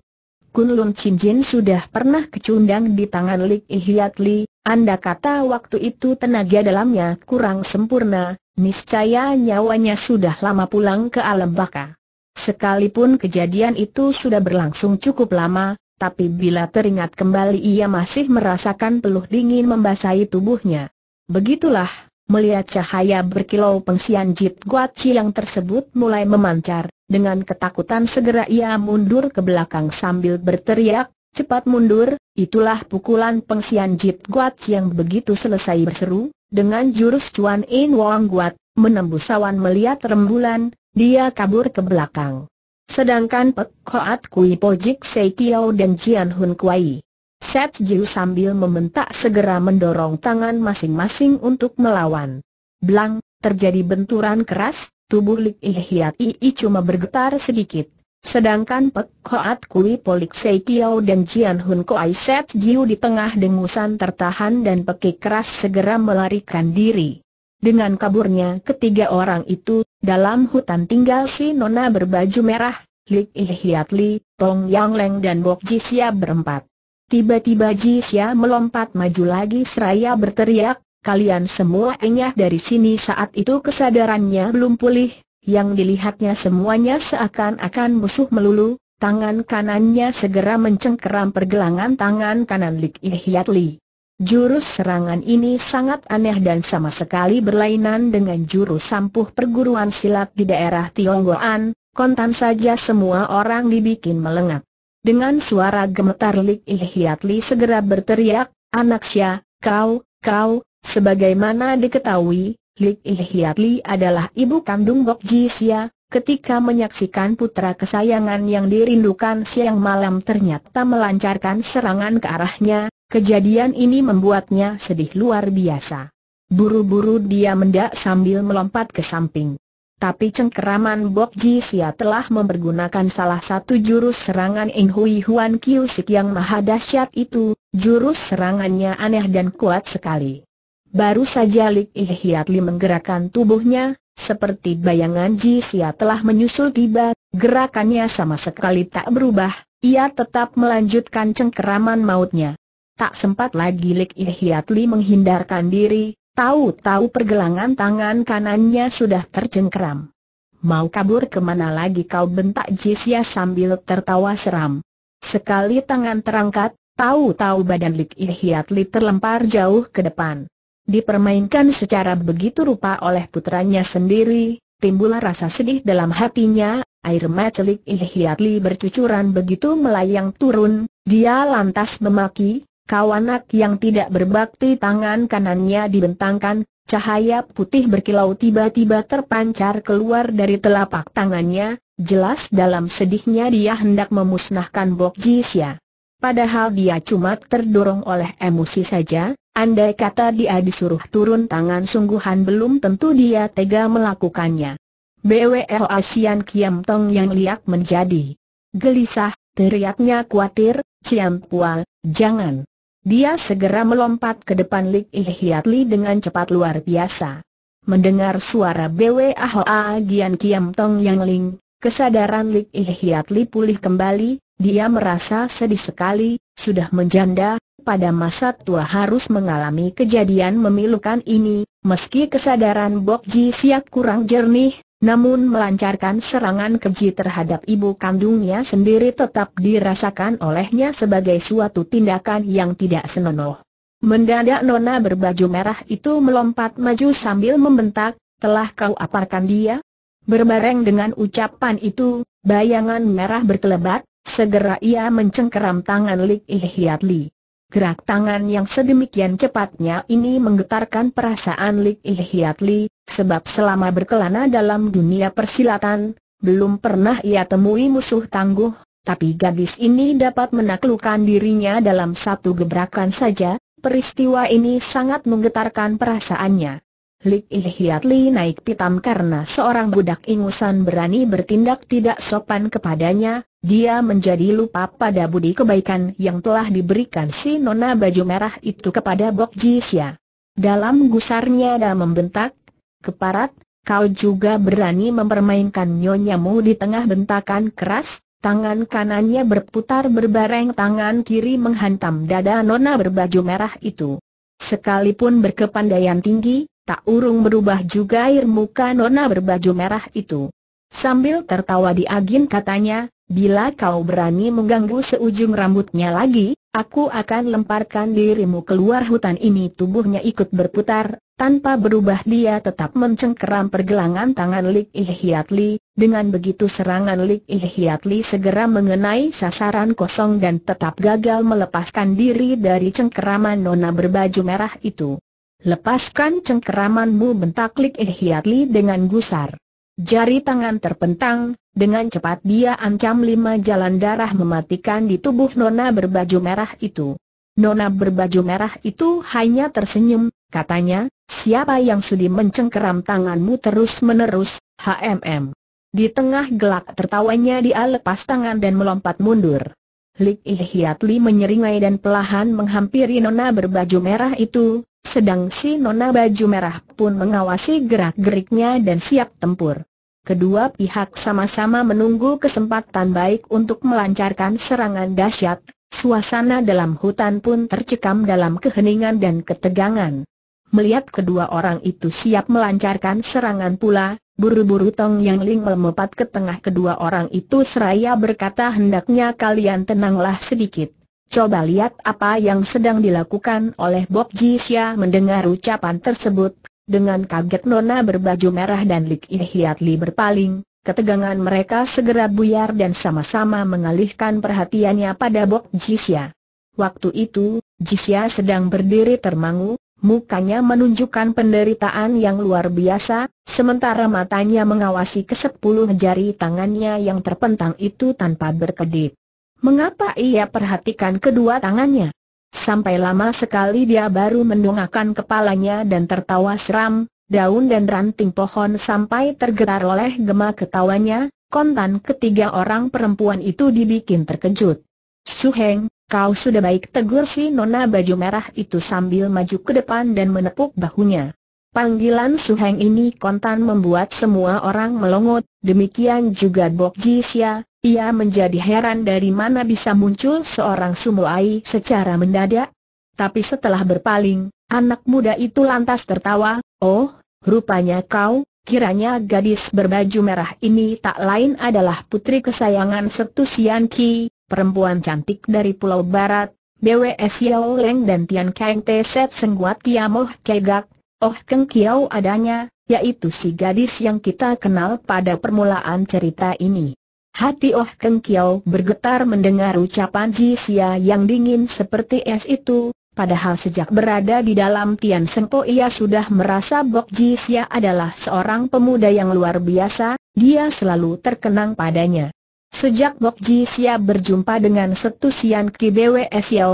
Kun Lun Chin Jin sudah pernah kecundang di tangan Lik Ihyat Li, anda kata waktu itu tenaga dalamnya kurang sempurna, niscaya nyawanya sudah lama pulang ke alam baka. Sekalipun kejadian itu sudah berlangsung cukup lama, tapi bila teringat kembali ia masih merasakan peluh dingin membasahi tubuhnya. Begitulah, melihat cahaya berkilau pengsian Jit Guat Chiang tersebut mulai memancar, dengan ketakutan segera ia mundur ke belakang sambil berteriak, cepat mundur, itulah pukulan pengsian Jit Guat yang begitu selesai berseru, dengan jurus Chuan In Wong Guat, menembus awan melihat rembulan, dia kabur ke belakang. Sedangkan Pek Koat Kui Pojik Seikio dan Jian Hun Kuai. Set Jiu sambil meminta segera mendorong tangan masing-masing untuk melawan. Blang, terjadi benturan keras, tubuh Lik Ihiat Ii cuma bergetar sedikit. Sedangkan Pek Koat Kui Polik Seikio dan Jian Hun Set Jiu di tengah dengusan tertahan dan pekik keras segera melarikan diri. Dengan kaburnya ketiga orang itu, dalam hutan tinggal si Nona berbaju merah, Lik Ihiat Tong Yang Leng dan Bok Jisya berempat. Tiba-tiba Jisya melompat maju lagi seraya berteriak, kalian semua enyah dari sini saat itu kesadarannya belum pulih, yang dilihatnya semuanya seakan-akan musuh melulu, tangan kanannya segera mencengkeram pergelangan tangan kanan Lik Ihiat Jurus serangan ini sangat aneh dan sama sekali berlainan dengan jurus sampuh perguruan silat di daerah Tionggoan, kontan saja semua orang dibikin melengat. Dengan suara gemetar Lik Ilhiatli segera berteriak, Anak Syah, kau, kau, sebagaimana diketahui, Lik Ilhiatli adalah ibu kandung Gok Ji Sya, Ketika menyaksikan putra kesayangan yang dirindukan siang malam ternyata melancarkan serangan ke arahnya, Kejadian ini membuatnya sedih luar biasa. Buru-buru dia mendak sambil melompat ke samping. Tapi cengkeraman Bok Ji Sia telah mempergunakan salah satu jurus serangan In Hui Huan Kiu Sik yang maha dahsyat itu, jurus serangannya aneh dan kuat sekali. Baru saja Lik Ih Hiat Li menggerakkan tubuhnya, seperti bayangan Ji Sia telah menyusul tiba, gerakannya sama sekali tak berubah, ia tetap melanjutkan cengkeraman mautnya. Tak sempat lagi Lik Ihiatli menghindarkan diri, tahu-tahu pergelangan tangan kanannya sudah tercengkeram. Mau kabur kemana lagi kau bentak Jisya sambil tertawa seram. Sekali tangan terangkat, tahu-tahu badan Lik Ihiatli terlempar jauh ke depan. Dipermainkan secara begitu rupa oleh putranya sendiri, timbullah rasa sedih dalam hatinya, air mata Lik Ihiatli bercucuran begitu melayang turun, dia lantas memaki, kawanak yang tidak berbakti tangan kanannya dibentangkan, cahaya putih berkilau tiba-tiba terpancar keluar dari telapak tangannya, jelas dalam sedihnya dia hendak memusnahkan Bok Jisya. Padahal dia cuma terdorong oleh emosi saja, andai kata dia disuruh turun tangan sungguhan belum tentu dia tega melakukannya. BWL Asian Kiam Tong yang liak menjadi gelisah, teriaknya khawatir, Ciam Pual, jangan. Dia segera melompat ke depan Lik Hiat dengan cepat luar biasa. Mendengar suara Bwe Ahoa Gian Kiam Tong Yang Ling, kesadaran Lik Hiat pulih kembali, dia merasa sedih sekali, sudah menjanda, pada masa tua harus mengalami kejadian memilukan ini, meski kesadaran Bok Ji Siak kurang jernih, namun melancarkan serangan keji terhadap ibu kandungnya sendiri tetap dirasakan olehnya sebagai suatu tindakan yang tidak senonoh. Mendadak nona berbaju merah itu melompat maju sambil membentak, telah kau aparkan dia? Berbareng dengan ucapan itu, bayangan merah berkelebat, segera ia mencengkeram tangan Lik Ihyatli. Gerak tangan yang sedemikian cepatnya ini menggetarkan perasaan Lik Hiat Li, sebab selama berkelana dalam dunia persilatan, belum pernah ia temui musuh tangguh, tapi gadis ini dapat menaklukkan dirinya dalam satu gebrakan saja, peristiwa ini sangat menggetarkan perasaannya. Lik Hiat Li naik pitam karena seorang budak ingusan berani bertindak tidak sopan kepadanya, dia menjadi lupa pada budi kebaikan yang telah diberikan si nona baju merah itu kepada Bok Jisya. Dalam gusarnya dia membentak, keparat, kau juga berani mempermainkan nyonyamu di tengah bentakan keras, tangan kanannya berputar berbareng tangan kiri menghantam dada nona berbaju merah itu. Sekalipun berkepandaian tinggi, tak urung berubah juga air muka nona berbaju merah itu. Sambil tertawa di Agin katanya, Bila kau berani mengganggu seujung rambutnya lagi, aku akan lemparkan dirimu keluar hutan ini Tubuhnya ikut berputar, tanpa berubah dia tetap mencengkeram pergelangan tangan Lik Ilhiatli. Dengan begitu serangan Lik Ilhiatli segera mengenai sasaran kosong dan tetap gagal melepaskan diri dari cengkeraman nona berbaju merah itu Lepaskan cengkeramanmu bentak Lik Ilhiatli dengan gusar Jari tangan terpentang, dengan cepat dia ancam lima jalan darah mematikan di tubuh nona berbaju merah itu. Nona berbaju merah itu hanya tersenyum, katanya, siapa yang sudi mencengkeram tanganmu terus-menerus, HMM. Di tengah gelak tertawanya dia lepas tangan dan melompat mundur. Lik Hiatli menyeringai dan pelahan menghampiri nona berbaju merah itu, sedang si nona baju merah pun mengawasi gerak-geriknya dan siap tempur kedua pihak sama-sama menunggu kesempatan baik untuk melancarkan serangan dahsyat. Suasana dalam hutan pun tercekam dalam keheningan dan ketegangan. Melihat kedua orang itu siap melancarkan serangan pula, buru-buru Tong Yang Ling melompat ke tengah kedua orang itu seraya berkata hendaknya kalian tenanglah sedikit. Coba lihat apa yang sedang dilakukan oleh Bob Jisya mendengar ucapan tersebut, dengan kaget Nona berbaju merah dan Lik Ihiatli berpaling, ketegangan mereka segera buyar dan sama-sama mengalihkan perhatiannya pada Bok Jisya. Waktu itu, Jisya sedang berdiri termangu, mukanya menunjukkan penderitaan yang luar biasa, sementara matanya mengawasi ke sepuluh jari tangannya yang terpentang itu tanpa berkedip. Mengapa ia perhatikan kedua tangannya? Sampai lama sekali dia baru mendongakkan kepalanya dan tertawa seram, daun dan ranting pohon sampai tergetar oleh gema ketawanya, kontan ketiga orang perempuan itu dibikin terkejut. Suheng, kau sudah baik tegur si nona baju merah itu sambil maju ke depan dan menepuk bahunya. Panggilan Suheng ini kontan membuat semua orang melongot, demikian juga Bok Jisya, ia menjadi heran dari mana bisa muncul seorang sumuai secara mendadak. Tapi setelah berpaling, anak muda itu lantas tertawa, oh, rupanya kau, kiranya gadis berbaju merah ini tak lain adalah putri kesayangan Setu Sian Ki, perempuan cantik dari Pulau Barat, BWS Yao Leng dan Tian Kang Te Set Sengguat Kiamoh Kegak, Oh Keng Kiao adanya, yaitu si gadis yang kita kenal pada permulaan cerita ini. Hati Oh Keng Kiao bergetar mendengar ucapan Ji Xia yang dingin seperti es itu, padahal sejak berada di dalam Tian Sengpo ia sudah merasa Bok Ji Xia adalah seorang pemuda yang luar biasa, dia selalu terkenang padanya. Sejak Bok Ji Xia berjumpa dengan Setu Sian Ki Bwe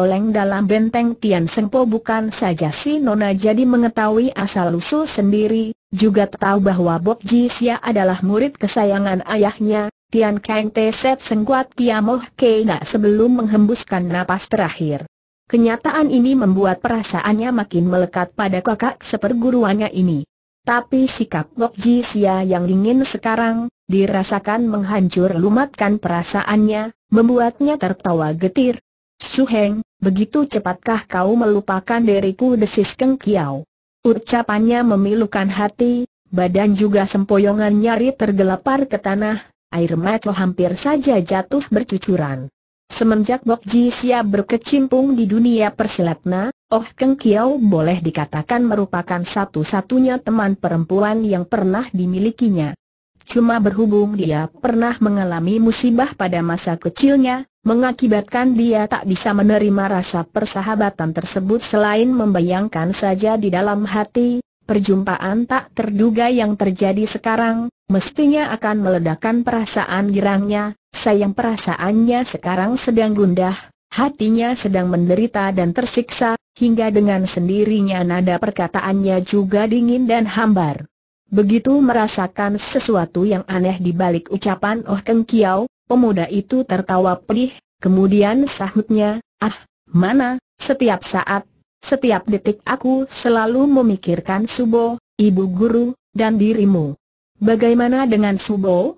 Leng dalam benteng Tian Sengpo bukan saja si Nona jadi mengetahui asal-usul sendiri, juga tahu bahwa Bok Ji Xia adalah murid kesayangan ayahnya, Tian Kang Te Set Sengguat Piamoh Keina sebelum menghembuskan napas terakhir. Kenyataan ini membuat perasaannya makin melekat pada kakak seperguruannya ini. Tapi sikap Lok Ji Sia yang dingin sekarang, dirasakan menghancur lumatkan perasaannya, membuatnya tertawa getir. Suheng, begitu cepatkah kau melupakan diriku desis Keng Kiao? Ucapannya memilukan hati, badan juga sempoyongan nyari tergelapar ke tanah, air mata hampir saja jatuh bercucuran. Semenjak Bok Ji berkecimpung di dunia persilatna, Oh Keng Kiao boleh dikatakan merupakan satu-satunya teman perempuan yang pernah dimilikinya. Cuma berhubung dia pernah mengalami musibah pada masa kecilnya, mengakibatkan dia tak bisa menerima rasa persahabatan tersebut selain membayangkan saja di dalam hati, Perjumpaan tak terduga yang terjadi sekarang, mestinya akan meledakkan perasaan girangnya, sayang perasaannya sekarang sedang gundah, hatinya sedang menderita dan tersiksa, hingga dengan sendirinya nada perkataannya juga dingin dan hambar. Begitu merasakan sesuatu yang aneh di balik ucapan Oh Keng Kiao, pemuda itu tertawa pelih, kemudian sahutnya, ah, mana, setiap saat setiap detik aku selalu memikirkan Subo, ibu guru, dan dirimu. Bagaimana dengan Subo?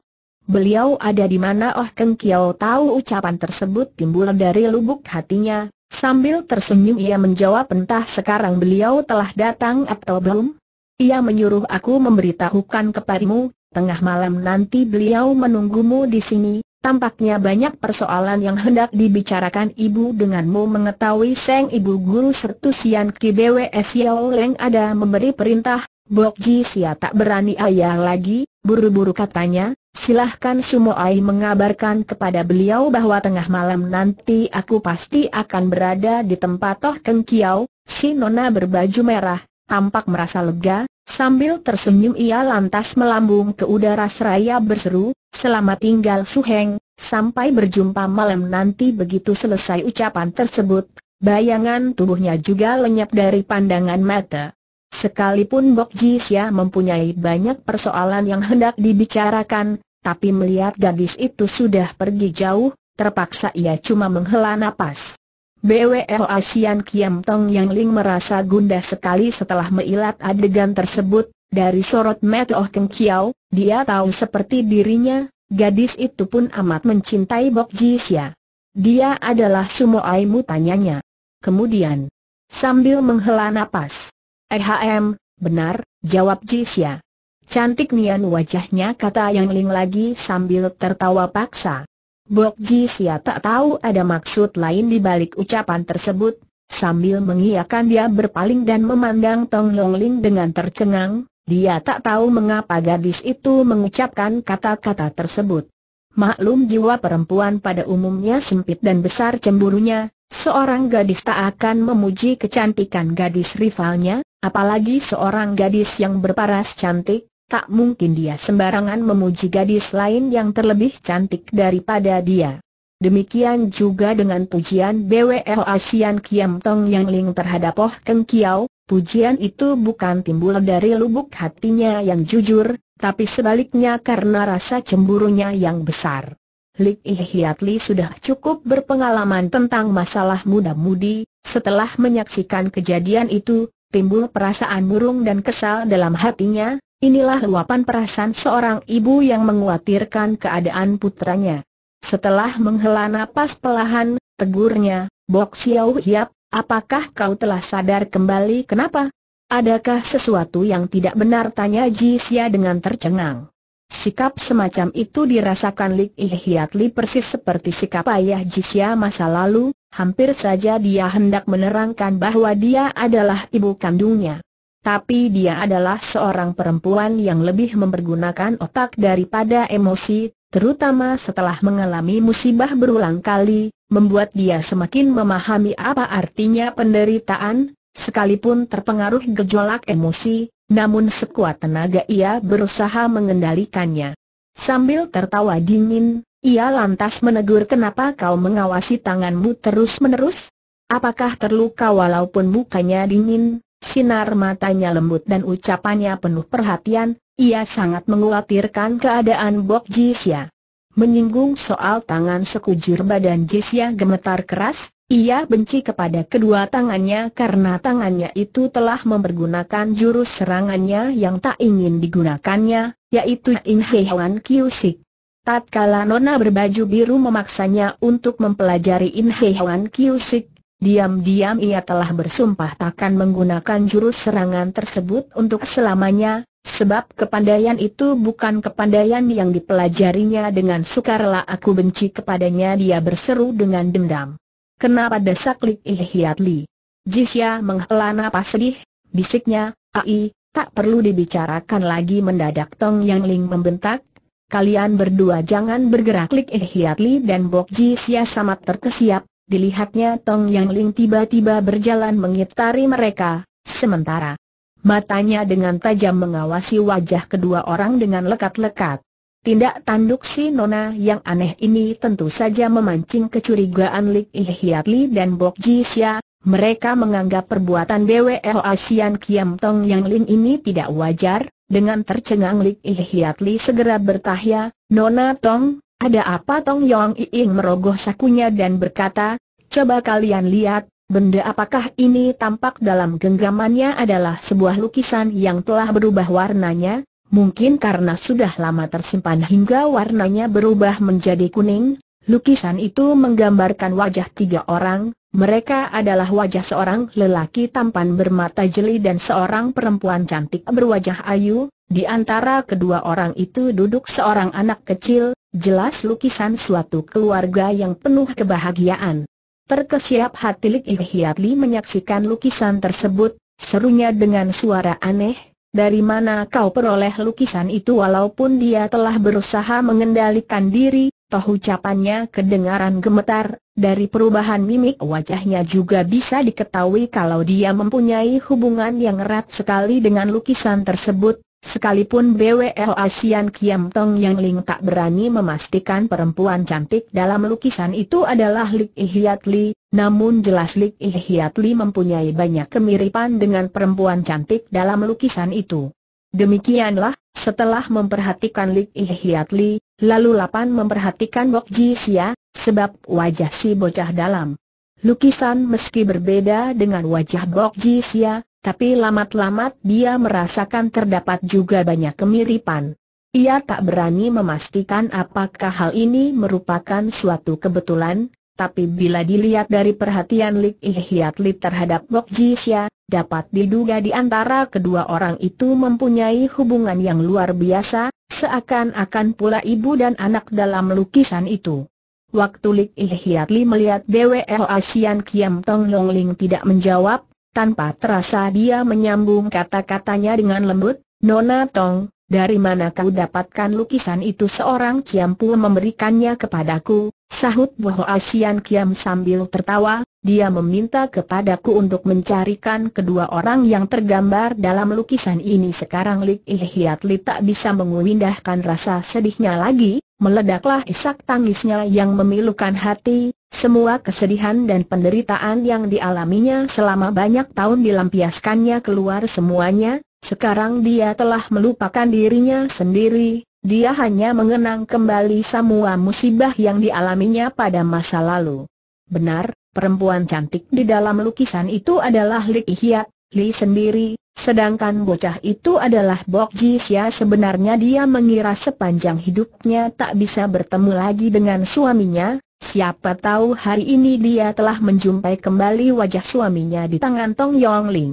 Beliau ada di mana Oh Keng Kiao tahu ucapan tersebut timbul dari lubuk hatinya, sambil tersenyum ia menjawab entah sekarang beliau telah datang atau belum? Ia menyuruh aku memberitahukan kepadamu, tengah malam nanti beliau menunggumu di sini, Tampaknya banyak persoalan yang hendak dibicarakan ibu denganmu mengetahui Seng ibu guru sertu Sian Ki BWS yau Leng ada memberi perintah, Bok Ji Sia tak berani ayah lagi, buru-buru katanya, silahkan sumo ai mengabarkan kepada beliau bahwa tengah malam nanti aku pasti akan berada di tempat Toh Keng kiau. si Nona berbaju merah, tampak merasa lega, Sambil tersenyum ia lantas melambung ke udara seraya berseru, selamat tinggal Su Heng, sampai berjumpa malam nanti begitu selesai ucapan tersebut, bayangan tubuhnya juga lenyap dari pandangan mata. Sekalipun Bok Ji Xia mempunyai banyak persoalan yang hendak dibicarakan, tapi melihat gadis itu sudah pergi jauh, terpaksa ia cuma menghela napas. BWL Asian Kiam Tong Yang Ling merasa gundah sekali setelah meilat adegan tersebut, dari sorot mata Oh Keng Kiao, dia tahu seperti dirinya, gadis itu pun amat mencintai Bok Xia. Dia adalah semua aimu tanyanya. Kemudian, sambil menghela napas, EHM, benar, jawab Xia. Cantik nian wajahnya kata Yang Ling lagi sambil tertawa paksa. Bok Ji Sia tak tahu ada maksud lain di balik ucapan tersebut, sambil mengiakan dia berpaling dan memandang Tong Long Ling dengan tercengang, dia tak tahu mengapa gadis itu mengucapkan kata-kata tersebut. Maklum jiwa perempuan pada umumnya sempit dan besar cemburunya, seorang gadis tak akan memuji kecantikan gadis rivalnya, apalagi seorang gadis yang berparas cantik, tak mungkin dia sembarangan memuji gadis lain yang terlebih cantik daripada dia. Demikian juga dengan pujian BWL Asian Kiam Tong Yang Ling terhadap Oh Keng Kiao, pujian itu bukan timbul dari lubuk hatinya yang jujur, tapi sebaliknya karena rasa cemburunya yang besar. Lik Hiatli sudah cukup berpengalaman tentang masalah muda-mudi, setelah menyaksikan kejadian itu, timbul perasaan murung dan kesal dalam hatinya, Inilah luapan perasaan seorang ibu yang menguatirkan keadaan putranya. Setelah menghela napas pelahan, tegurnya, Bok Xiao Hiap, apakah kau telah sadar kembali kenapa? Adakah sesuatu yang tidak benar tanya Ji Xia dengan tercengang. Sikap semacam itu dirasakan Lik Hiat Li persis seperti sikap ayah Ji Xia masa lalu, hampir saja dia hendak menerangkan bahwa dia adalah ibu kandungnya tapi dia adalah seorang perempuan yang lebih mempergunakan otak daripada emosi, terutama setelah mengalami musibah berulang kali, membuat dia semakin memahami apa artinya penderitaan, sekalipun terpengaruh gejolak emosi, namun sekuat tenaga ia berusaha mengendalikannya. Sambil tertawa dingin, ia lantas menegur kenapa kau mengawasi tanganmu terus-menerus? Apakah terluka walaupun mukanya dingin? Sinar matanya lembut dan ucapannya penuh perhatian, ia sangat mengkhawatirkan keadaan Bok Jisya. Menyinggung soal tangan sekujur badan Jisya gemetar keras, ia benci kepada kedua tangannya karena tangannya itu telah mempergunakan jurus serangannya yang tak ingin digunakannya, yaitu In Hwan Huan Kiusik. Tatkala Nona berbaju biru memaksanya untuk mempelajari In Hwan Huan Kiusik, Diam-diam ia telah bersumpah takkan menggunakan jurus serangan tersebut untuk selamanya, sebab kepandaian itu bukan kepandaian yang dipelajarinya dengan sukarela aku benci kepadanya dia berseru dengan dendam. Kenapa desak Lik Ihyatli? Jisya menghela napas sedih, bisiknya, Ai, tak perlu dibicarakan lagi mendadak Tong Yang Ling membentak, Kalian berdua jangan bergerak Lik Ihyatli dan Bok Jisya sama terkesiap, dilihatnya Tong Yang Ling tiba-tiba berjalan mengitari mereka, sementara matanya dengan tajam mengawasi wajah kedua orang dengan lekat-lekat. Tindak tanduk si Nona yang aneh ini tentu saja memancing kecurigaan Lik Hiat Li dan Bok Ji Xia. Mereka menganggap perbuatan BWO Asian Kiam Tong Yang Ling ini tidak wajar, dengan tercengang Lik Hiat Li segera bertahya, Nona Tong, ada apa Tong Yong Iing merogoh sakunya dan berkata, coba kalian lihat, benda apakah ini tampak dalam genggamannya adalah sebuah lukisan yang telah berubah warnanya, mungkin karena sudah lama tersimpan hingga warnanya berubah menjadi kuning, lukisan itu menggambarkan wajah tiga orang, mereka adalah wajah seorang lelaki tampan bermata jeli dan seorang perempuan cantik berwajah ayu, di antara kedua orang itu duduk seorang anak kecil, Jelas lukisan suatu keluarga yang penuh kebahagiaan. Terkesiap hati Lik Hiat Li menyaksikan lukisan tersebut, serunya dengan suara aneh, dari mana kau peroleh lukisan itu walaupun dia telah berusaha mengendalikan diri, toh ucapannya kedengaran gemetar, dari perubahan mimik wajahnya juga bisa diketahui kalau dia mempunyai hubungan yang erat sekali dengan lukisan tersebut, Sekalipun BWL Asian Kiam Tong Yang Ling tak berani memastikan perempuan cantik dalam lukisan itu adalah Lik Hiat Li, namun jelas Lik Hiat Li mempunyai banyak kemiripan dengan perempuan cantik dalam lukisan itu. Demikianlah, setelah memperhatikan Lik Hiat Li, lalu Lapan memperhatikan Bok Ji Sia, sebab wajah si bocah dalam lukisan meski berbeda dengan wajah Bok Ji Sia, tapi lamat-lamat dia merasakan terdapat juga banyak kemiripan. Ia tak berani memastikan apakah hal ini merupakan suatu kebetulan, tapi bila dilihat dari perhatian Lik Ihyat Lip terhadap Bok Jisya, dapat diduga di antara kedua orang itu mempunyai hubungan yang luar biasa, seakan-akan pula ibu dan anak dalam lukisan itu. Waktu Lik Ihyat Lip melihat Dwe Asian Kiam Tong Long Ling tidak menjawab, tanpa terasa dia menyambung kata-katanya dengan lembut, Nona Tong, dari mana kau dapatkan lukisan itu seorang Ciampu memberikannya kepadaku, sahut Boho Asian Kiam sambil tertawa, dia meminta kepadaku untuk mencarikan kedua orang yang tergambar dalam lukisan ini sekarang Lik Ihiat Li tak bisa mengwindahkan rasa sedihnya lagi, Meledaklah isak tangisnya yang memilukan hati, semua kesedihan dan penderitaan yang dialaminya selama banyak tahun dilampiaskannya keluar semuanya, sekarang dia telah melupakan dirinya sendiri, dia hanya mengenang kembali semua musibah yang dialaminya pada masa lalu. Benar, perempuan cantik di dalam lukisan itu adalah Li Hia, Li sendiri, Sedangkan bocah itu adalah Bok Jisya sebenarnya dia mengira sepanjang hidupnya tak bisa bertemu lagi dengan suaminya, siapa tahu hari ini dia telah menjumpai kembali wajah suaminya di tangan Tong Yong Ling.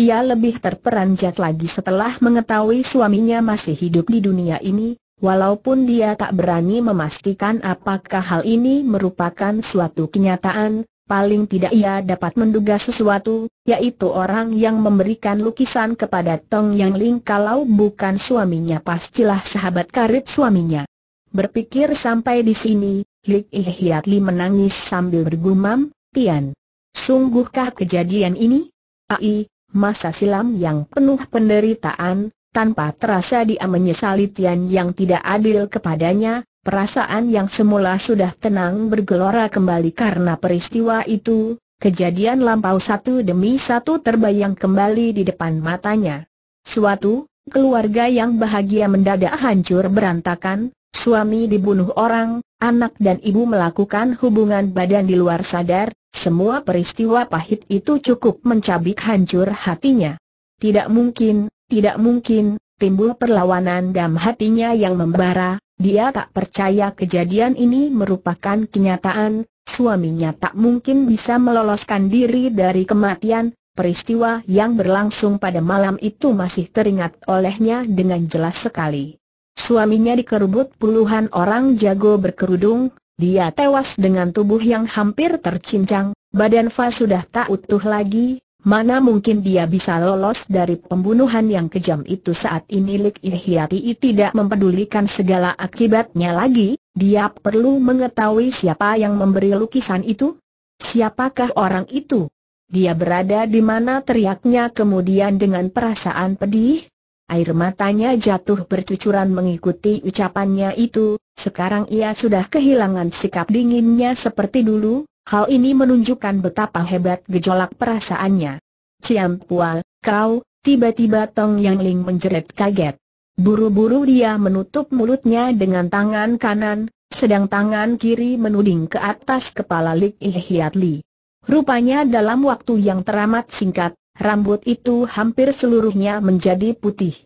Ia lebih terperanjat lagi setelah mengetahui suaminya masih hidup di dunia ini, walaupun dia tak berani memastikan apakah hal ini merupakan suatu kenyataan, paling tidak ia dapat menduga sesuatu, yaitu orang yang memberikan lukisan kepada Tong Yang Ling kalau bukan suaminya pastilah sahabat karib suaminya. Berpikir sampai di sini, Lik Hiat Li menangis sambil bergumam, Tian, sungguhkah kejadian ini? Ai, masa silam yang penuh penderitaan, tanpa terasa dia menyesali Tian yang tidak adil kepadanya, Perasaan yang semula sudah tenang bergelora kembali karena peristiwa itu, kejadian lampau satu demi satu terbayang kembali di depan matanya. Suatu, keluarga yang bahagia mendadak hancur berantakan, suami dibunuh orang, anak dan ibu melakukan hubungan badan di luar sadar, semua peristiwa pahit itu cukup mencabik hancur hatinya. Tidak mungkin, tidak mungkin, timbul perlawanan dalam hatinya yang membara, dia tak percaya kejadian ini merupakan kenyataan, suaminya tak mungkin bisa meloloskan diri dari kematian, Peristiwa yang berlangsung pada malam itu masih teringat olehnya dengan jelas sekali. Suaminya dikerubut puluhan orang jago berkerudung, dia tewas dengan tubuh yang hampir tercincang, badan Fa sudah tak utuh lagi, Mana mungkin dia bisa lolos dari pembunuhan yang kejam itu saat ini Lik Ihyati tidak mempedulikan segala akibatnya lagi, dia perlu mengetahui siapa yang memberi lukisan itu? Siapakah orang itu? Dia berada di mana teriaknya kemudian dengan perasaan pedih? Air matanya jatuh bercucuran mengikuti ucapannya itu, sekarang ia sudah kehilangan sikap dinginnya seperti dulu, Hal ini menunjukkan betapa hebat gejolak perasaannya. Ciam Pua, kau, tiba-tiba Tong Yang Ling menjerit kaget. Buru-buru dia menutup mulutnya dengan tangan kanan, sedang tangan kiri menuding ke atas kepala Lik Ihiat Li. Rupanya dalam waktu yang teramat singkat, rambut itu hampir seluruhnya menjadi putih.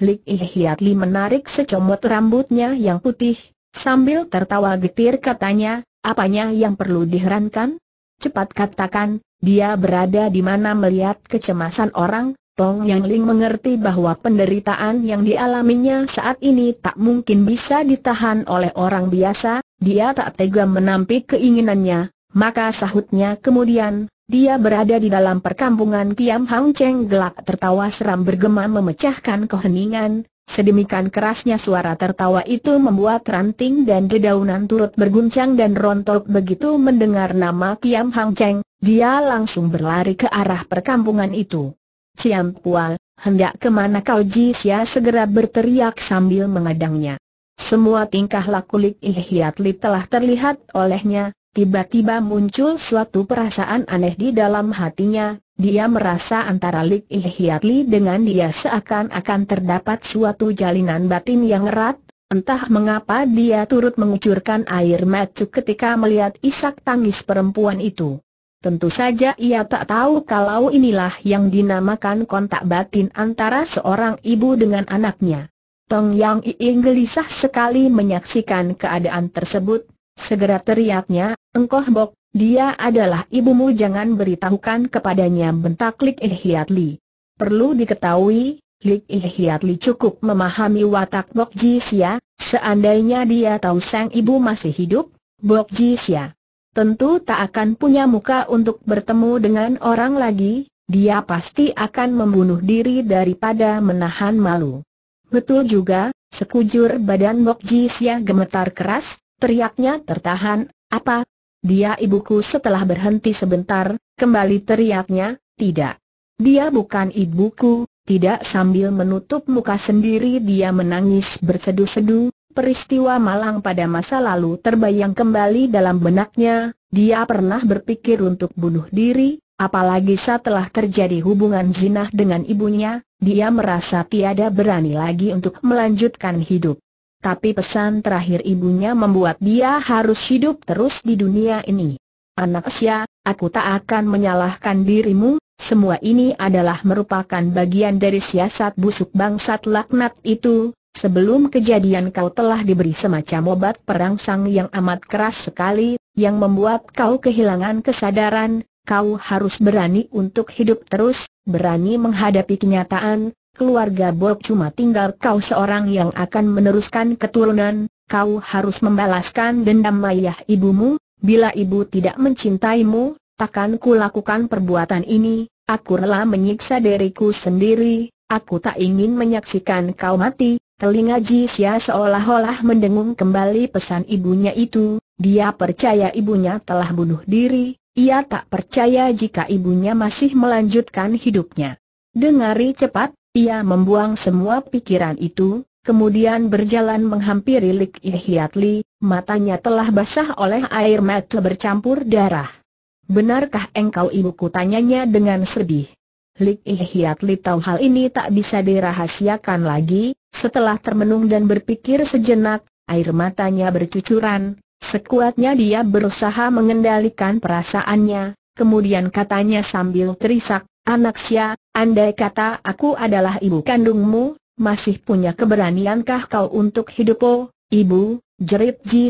Lik Ihiat Li menarik secomot rambutnya yang putih, sambil tertawa getir katanya, Apanya yang perlu diherankan? Cepat katakan, dia berada di mana melihat kecemasan orang, Tong Yang Ling mengerti bahwa penderitaan yang dialaminya saat ini tak mungkin bisa ditahan oleh orang biasa, dia tak tega menampik keinginannya, maka sahutnya kemudian, dia berada di dalam perkampungan Kiam Hang Cheng gelak tertawa seram bergema memecahkan keheningan, Sedemikian kerasnya suara tertawa itu membuat ranting dan dedaunan turut berguncang dan rontok begitu mendengar nama Kiam Hang Cheng, dia langsung berlari ke arah perkampungan itu. Ciam Pual, hendak kemana kau jisya? segera berteriak sambil mengadangnya. Semua tingkah laku Lik Li telah terlihat olehnya, tiba-tiba muncul suatu perasaan aneh di dalam hatinya, dia merasa antara Lik Li dengan dia seakan-akan terdapat suatu jalinan batin yang erat, entah mengapa dia turut mengucurkan air mata ketika melihat isak tangis perempuan itu. Tentu saja ia tak tahu kalau inilah yang dinamakan kontak batin antara seorang ibu dengan anaknya. Tong Yang Iing gelisah sekali menyaksikan keadaan tersebut, segera teriaknya, Engkoh Bok, dia adalah ibumu jangan beritahukan kepadanya bentak Lik Ihyat Li. Perlu diketahui, Lik Ihyat Li cukup memahami watak Bok Jisia, seandainya dia tahu sang ibu masih hidup, Bok Jisia tentu tak akan punya muka untuk bertemu dengan orang lagi, dia pasti akan membunuh diri daripada menahan malu. Betul juga, sekujur badan Bok Jisia gemetar keras, teriaknya tertahan, apa, dia ibuku setelah berhenti sebentar, kembali teriaknya, tidak. Dia bukan ibuku, tidak sambil menutup muka sendiri dia menangis bersedu-sedu, peristiwa malang pada masa lalu terbayang kembali dalam benaknya, dia pernah berpikir untuk bunuh diri, apalagi setelah terjadi hubungan jinah dengan ibunya, dia merasa tiada berani lagi untuk melanjutkan hidup tapi pesan terakhir ibunya membuat dia harus hidup terus di dunia ini. Anak Xia, aku tak akan menyalahkan dirimu, semua ini adalah merupakan bagian dari siasat busuk bangsat laknat itu. Sebelum kejadian kau telah diberi semacam obat perangsang yang amat keras sekali, yang membuat kau kehilangan kesadaran, kau harus berani untuk hidup terus, berani menghadapi kenyataan, keluarga Bok cuma tinggal kau seorang yang akan meneruskan keturunan, kau harus membalaskan dendam mayah ibumu, bila ibu tidak mencintaimu, takkan ku lakukan perbuatan ini, aku rela menyiksa diriku sendiri, aku tak ingin menyaksikan kau mati, Telinga Jisya seolah-olah mendengung kembali pesan ibunya itu, dia percaya ibunya telah bunuh diri, ia tak percaya jika ibunya masih melanjutkan hidupnya. Dengari cepat, ia membuang semua pikiran itu, kemudian berjalan menghampiri Lik Ihyatli, matanya telah basah oleh air mata bercampur darah. Benarkah engkau ibuku tanyanya dengan sedih? Lik Ihyatli tahu hal ini tak bisa dirahasiakan lagi, setelah termenung dan berpikir sejenak, air matanya bercucuran, sekuatnya dia berusaha mengendalikan perasaannya, kemudian katanya sambil terisak, Anak sia, andai kata aku adalah ibu kandungmu, masih punya keberaniankah kau untuk hidup oh, ibu, jerit Ji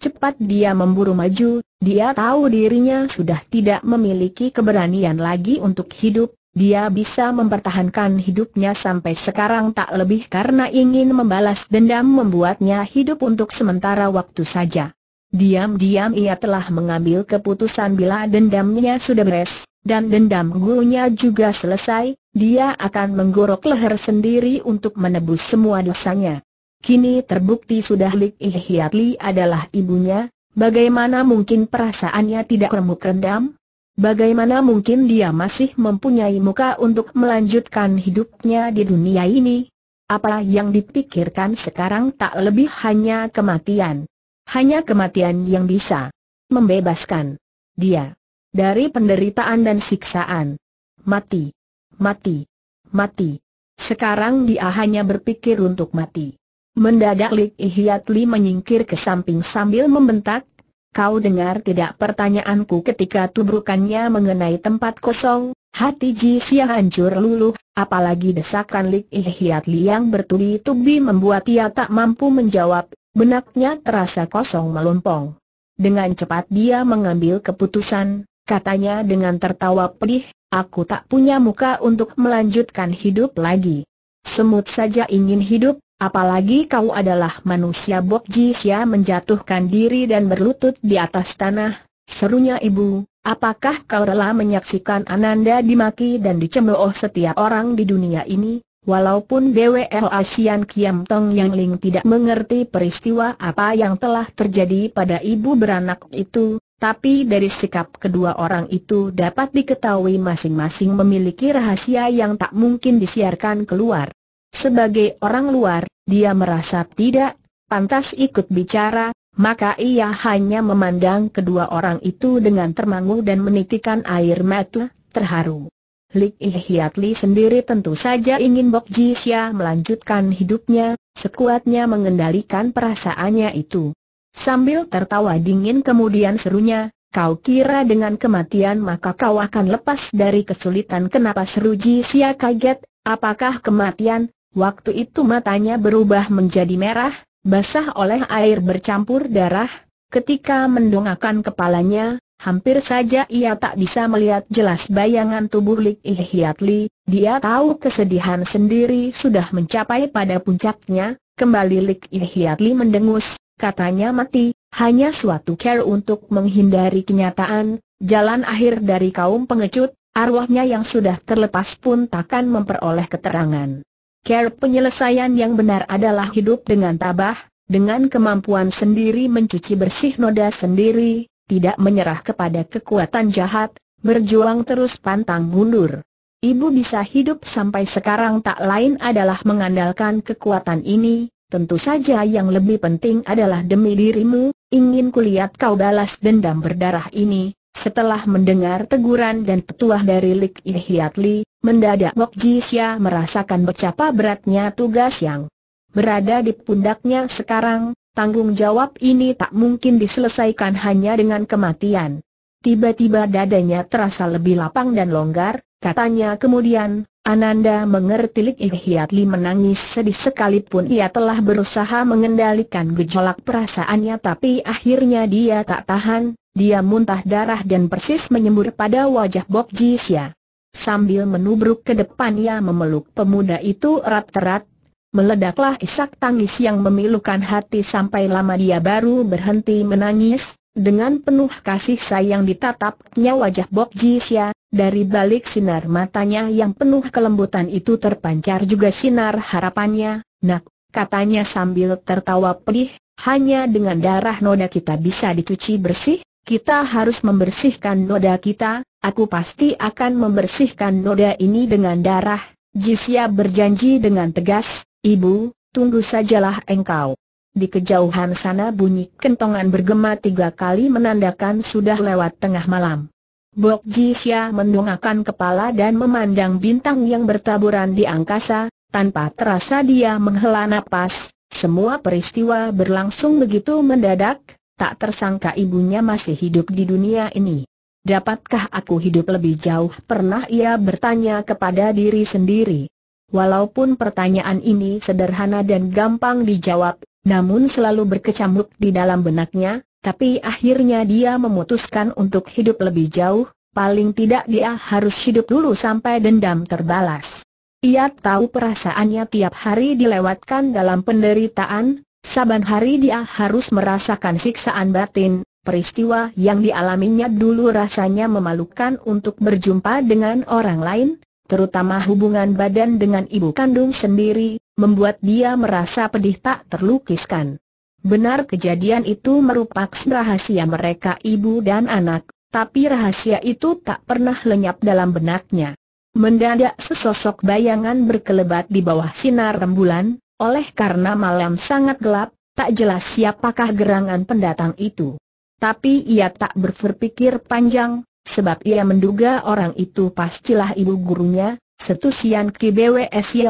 cepat dia memburu maju, dia tahu dirinya sudah tidak memiliki keberanian lagi untuk hidup, dia bisa mempertahankan hidupnya sampai sekarang tak lebih karena ingin membalas dendam membuatnya hidup untuk sementara waktu saja. Diam-diam ia telah mengambil keputusan bila dendamnya sudah beres, dan dendam gurunya juga selesai, dia akan menggorok leher sendiri untuk menebus semua dosanya. Kini terbukti sudah Lik Hiat adalah ibunya, bagaimana mungkin perasaannya tidak remuk rendam? Bagaimana mungkin dia masih mempunyai muka untuk melanjutkan hidupnya di dunia ini? Apa yang dipikirkan sekarang tak lebih hanya kematian. Hanya kematian yang bisa membebaskan dia dari penderitaan dan siksaan. Mati, mati, mati. Sekarang dia hanya berpikir untuk mati. Mendadak Lik Ihiat menyingkir ke samping sambil membentak, kau dengar tidak pertanyaanku ketika tubrukannya mengenai tempat kosong, hati Ji Sia hancur luluh, apalagi desakan Lik Ihiat yang bertubi-tubi membuat ia tak mampu menjawab, benaknya terasa kosong melompong. Dengan cepat dia mengambil keputusan, katanya dengan tertawa pedih, aku tak punya muka untuk melanjutkan hidup lagi. Semut saja ingin hidup, apalagi kau adalah manusia Bokji Sia menjatuhkan diri dan berlutut di atas tanah, serunya ibu, apakah kau rela menyaksikan Ananda dimaki dan dicemooh setiap orang di dunia ini? Walaupun DWL Asian Kiam Tong Yang Ling tidak mengerti peristiwa apa yang telah terjadi pada ibu beranak itu, tapi dari sikap kedua orang itu dapat diketahui masing-masing memiliki rahasia yang tak mungkin disiarkan keluar. Sebagai orang luar, dia merasa tidak pantas ikut bicara, maka ia hanya memandang kedua orang itu dengan termangu dan menitikan air mata terharu. Lik Ihiatli sendiri tentu saja ingin Bok Jisya melanjutkan hidupnya, sekuatnya mengendalikan perasaannya itu. Sambil tertawa dingin kemudian serunya, kau kira dengan kematian maka kau akan lepas dari kesulitan kenapa seru Ji kaget, apakah kematian? Waktu itu matanya berubah menjadi merah, basah oleh air bercampur darah, ketika mendongakkan kepalanya, Hampir saja ia tak bisa melihat jelas bayangan tubuh Lik Hiat dia tahu kesedihan sendiri sudah mencapai pada puncaknya, kembali Lik Hiat mendengus, katanya mati, hanya suatu care untuk menghindari kenyataan, jalan akhir dari kaum pengecut, arwahnya yang sudah terlepas pun takkan memperoleh keterangan. Care penyelesaian yang benar adalah hidup dengan tabah, dengan kemampuan sendiri mencuci bersih noda sendiri, tidak menyerah kepada kekuatan jahat, berjuang terus pantang mundur. Ibu bisa hidup sampai sekarang tak lain adalah mengandalkan kekuatan ini, Tentu saja yang lebih penting adalah demi dirimu, ingin kulihat kau balas dendam berdarah ini. Setelah mendengar teguran dan petuah dari Lik Hiat mendadak Ngok Jisya merasakan becapa beratnya tugas yang berada di pundaknya sekarang, tanggung jawab ini tak mungkin diselesaikan hanya dengan kematian. Tiba-tiba dadanya terasa lebih lapang dan longgar, katanya kemudian, Ananda mengerti Ihyatli menangis sedih sekalipun ia telah berusaha mengendalikan gejolak perasaannya tapi akhirnya dia tak tahan, dia muntah darah dan persis menyembur pada wajah Bob Jisya. Sambil menubruk ke depan ia memeluk pemuda itu erat-erat, meledaklah isak tangis yang memilukan hati sampai lama dia baru berhenti menangis, dengan penuh kasih sayang ditatapnya wajah Bob Jisya, dari balik sinar matanya yang penuh kelembutan itu terpancar juga sinar harapannya, nak, katanya sambil tertawa pedih, hanya dengan darah noda kita bisa dicuci bersih, kita harus membersihkan noda kita, aku pasti akan membersihkan noda ini dengan darah, Jisya berjanji dengan tegas, ibu, tunggu sajalah engkau. Di kejauhan sana bunyi kentongan bergema tiga kali menandakan sudah lewat tengah malam. Bok Jisya mendongakkan kepala dan memandang bintang yang bertaburan di angkasa, tanpa terasa dia menghela napas, semua peristiwa berlangsung begitu mendadak, tak tersangka ibunya masih hidup di dunia ini. Dapatkah aku hidup lebih jauh? Pernah ia bertanya kepada diri sendiri. Walaupun pertanyaan ini sederhana dan gampang dijawab, namun selalu berkecamuk di dalam benaknya, tapi akhirnya dia memutuskan untuk hidup lebih jauh, paling tidak dia harus hidup dulu sampai dendam terbalas. Ia tahu perasaannya tiap hari dilewatkan dalam penderitaan, saban hari dia harus merasakan siksaan batin, peristiwa yang dialaminya dulu rasanya memalukan untuk berjumpa dengan orang lain, terutama hubungan badan dengan ibu kandung sendiri, membuat dia merasa pedih tak terlukiskan. Benar kejadian itu merupakan rahasia mereka ibu dan anak, tapi rahasia itu tak pernah lenyap dalam benaknya. Mendadak sesosok bayangan berkelebat di bawah sinar rembulan, oleh karena malam sangat gelap, tak jelas siapakah gerangan pendatang itu. Tapi ia tak berpikir panjang, sebab ia menduga orang itu pastilah ibu gurunya, Setusian Ki BWS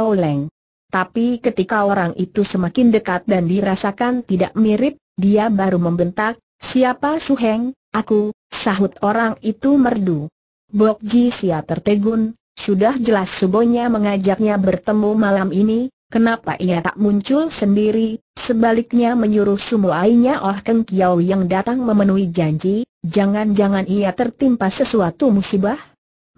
tapi ketika orang itu semakin dekat dan dirasakan tidak mirip, dia baru membentak, siapa Su Heng, aku, sahut orang itu merdu. Bok Ji Sia tertegun, sudah jelas subonya mengajaknya bertemu malam ini, kenapa ia tak muncul sendiri, sebaliknya menyuruh sumuainya Oh Keng Kiao yang datang memenuhi janji, jangan-jangan ia tertimpa sesuatu musibah?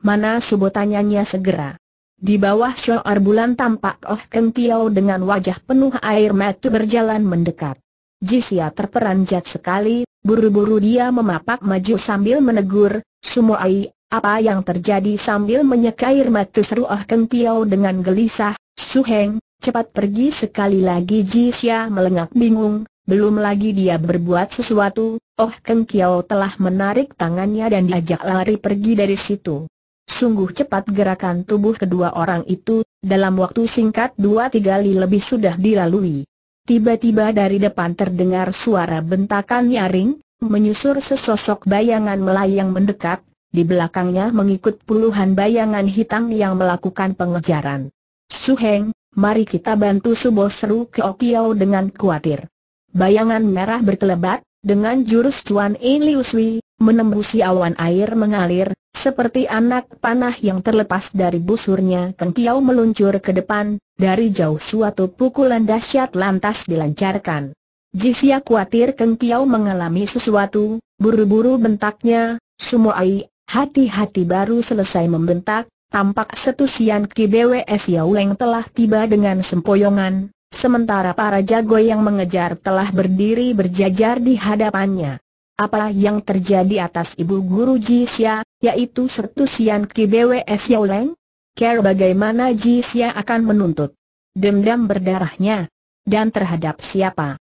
Mana subo tanyanya segera. Di bawah syoar bulan tampak Oh Keng Tiao dengan wajah penuh air mata berjalan mendekat. Jisia terperanjat sekali, buru-buru dia memapak maju sambil menegur, Sumoai, apa yang terjadi sambil menyeka air mata seru Oh Keng Tiao dengan gelisah, Suheng, cepat pergi sekali lagi Jisia melengak bingung, belum lagi dia berbuat sesuatu, Oh Keng Tiao telah menarik tangannya dan diajak lari pergi dari situ. Sungguh cepat gerakan tubuh kedua orang itu, dalam waktu singkat dua tiga li lebih sudah dilalui. Tiba-tiba dari depan terdengar suara bentakan nyaring, menyusur sesosok bayangan melayang mendekat, di belakangnya mengikut puluhan bayangan hitam yang melakukan pengejaran. Suheng, mari kita bantu Subo seru ke Keokiao dengan khawatir. Bayangan merah berkelebat, dengan jurus Tuan In Liu menembusi awan air mengalir, seperti anak panah yang terlepas dari busurnya Keng Piao meluncur ke depan, dari jauh suatu pukulan dahsyat lantas dilancarkan. Jisia khawatir Piao mengalami sesuatu, buru-buru bentaknya, semua Sumoai, hati-hati baru selesai membentak, tampak setusian Ki BWS Yauleng telah tiba dengan sempoyongan, sementara para jago yang mengejar telah berdiri berjajar di hadapannya apa yang terjadi atas ibu guru Jisya, yaitu Sertu Sertusian BWS Yauleng? Care bagaimana Jisya akan menuntut dendam berdarahnya? Dan terhadap siapa?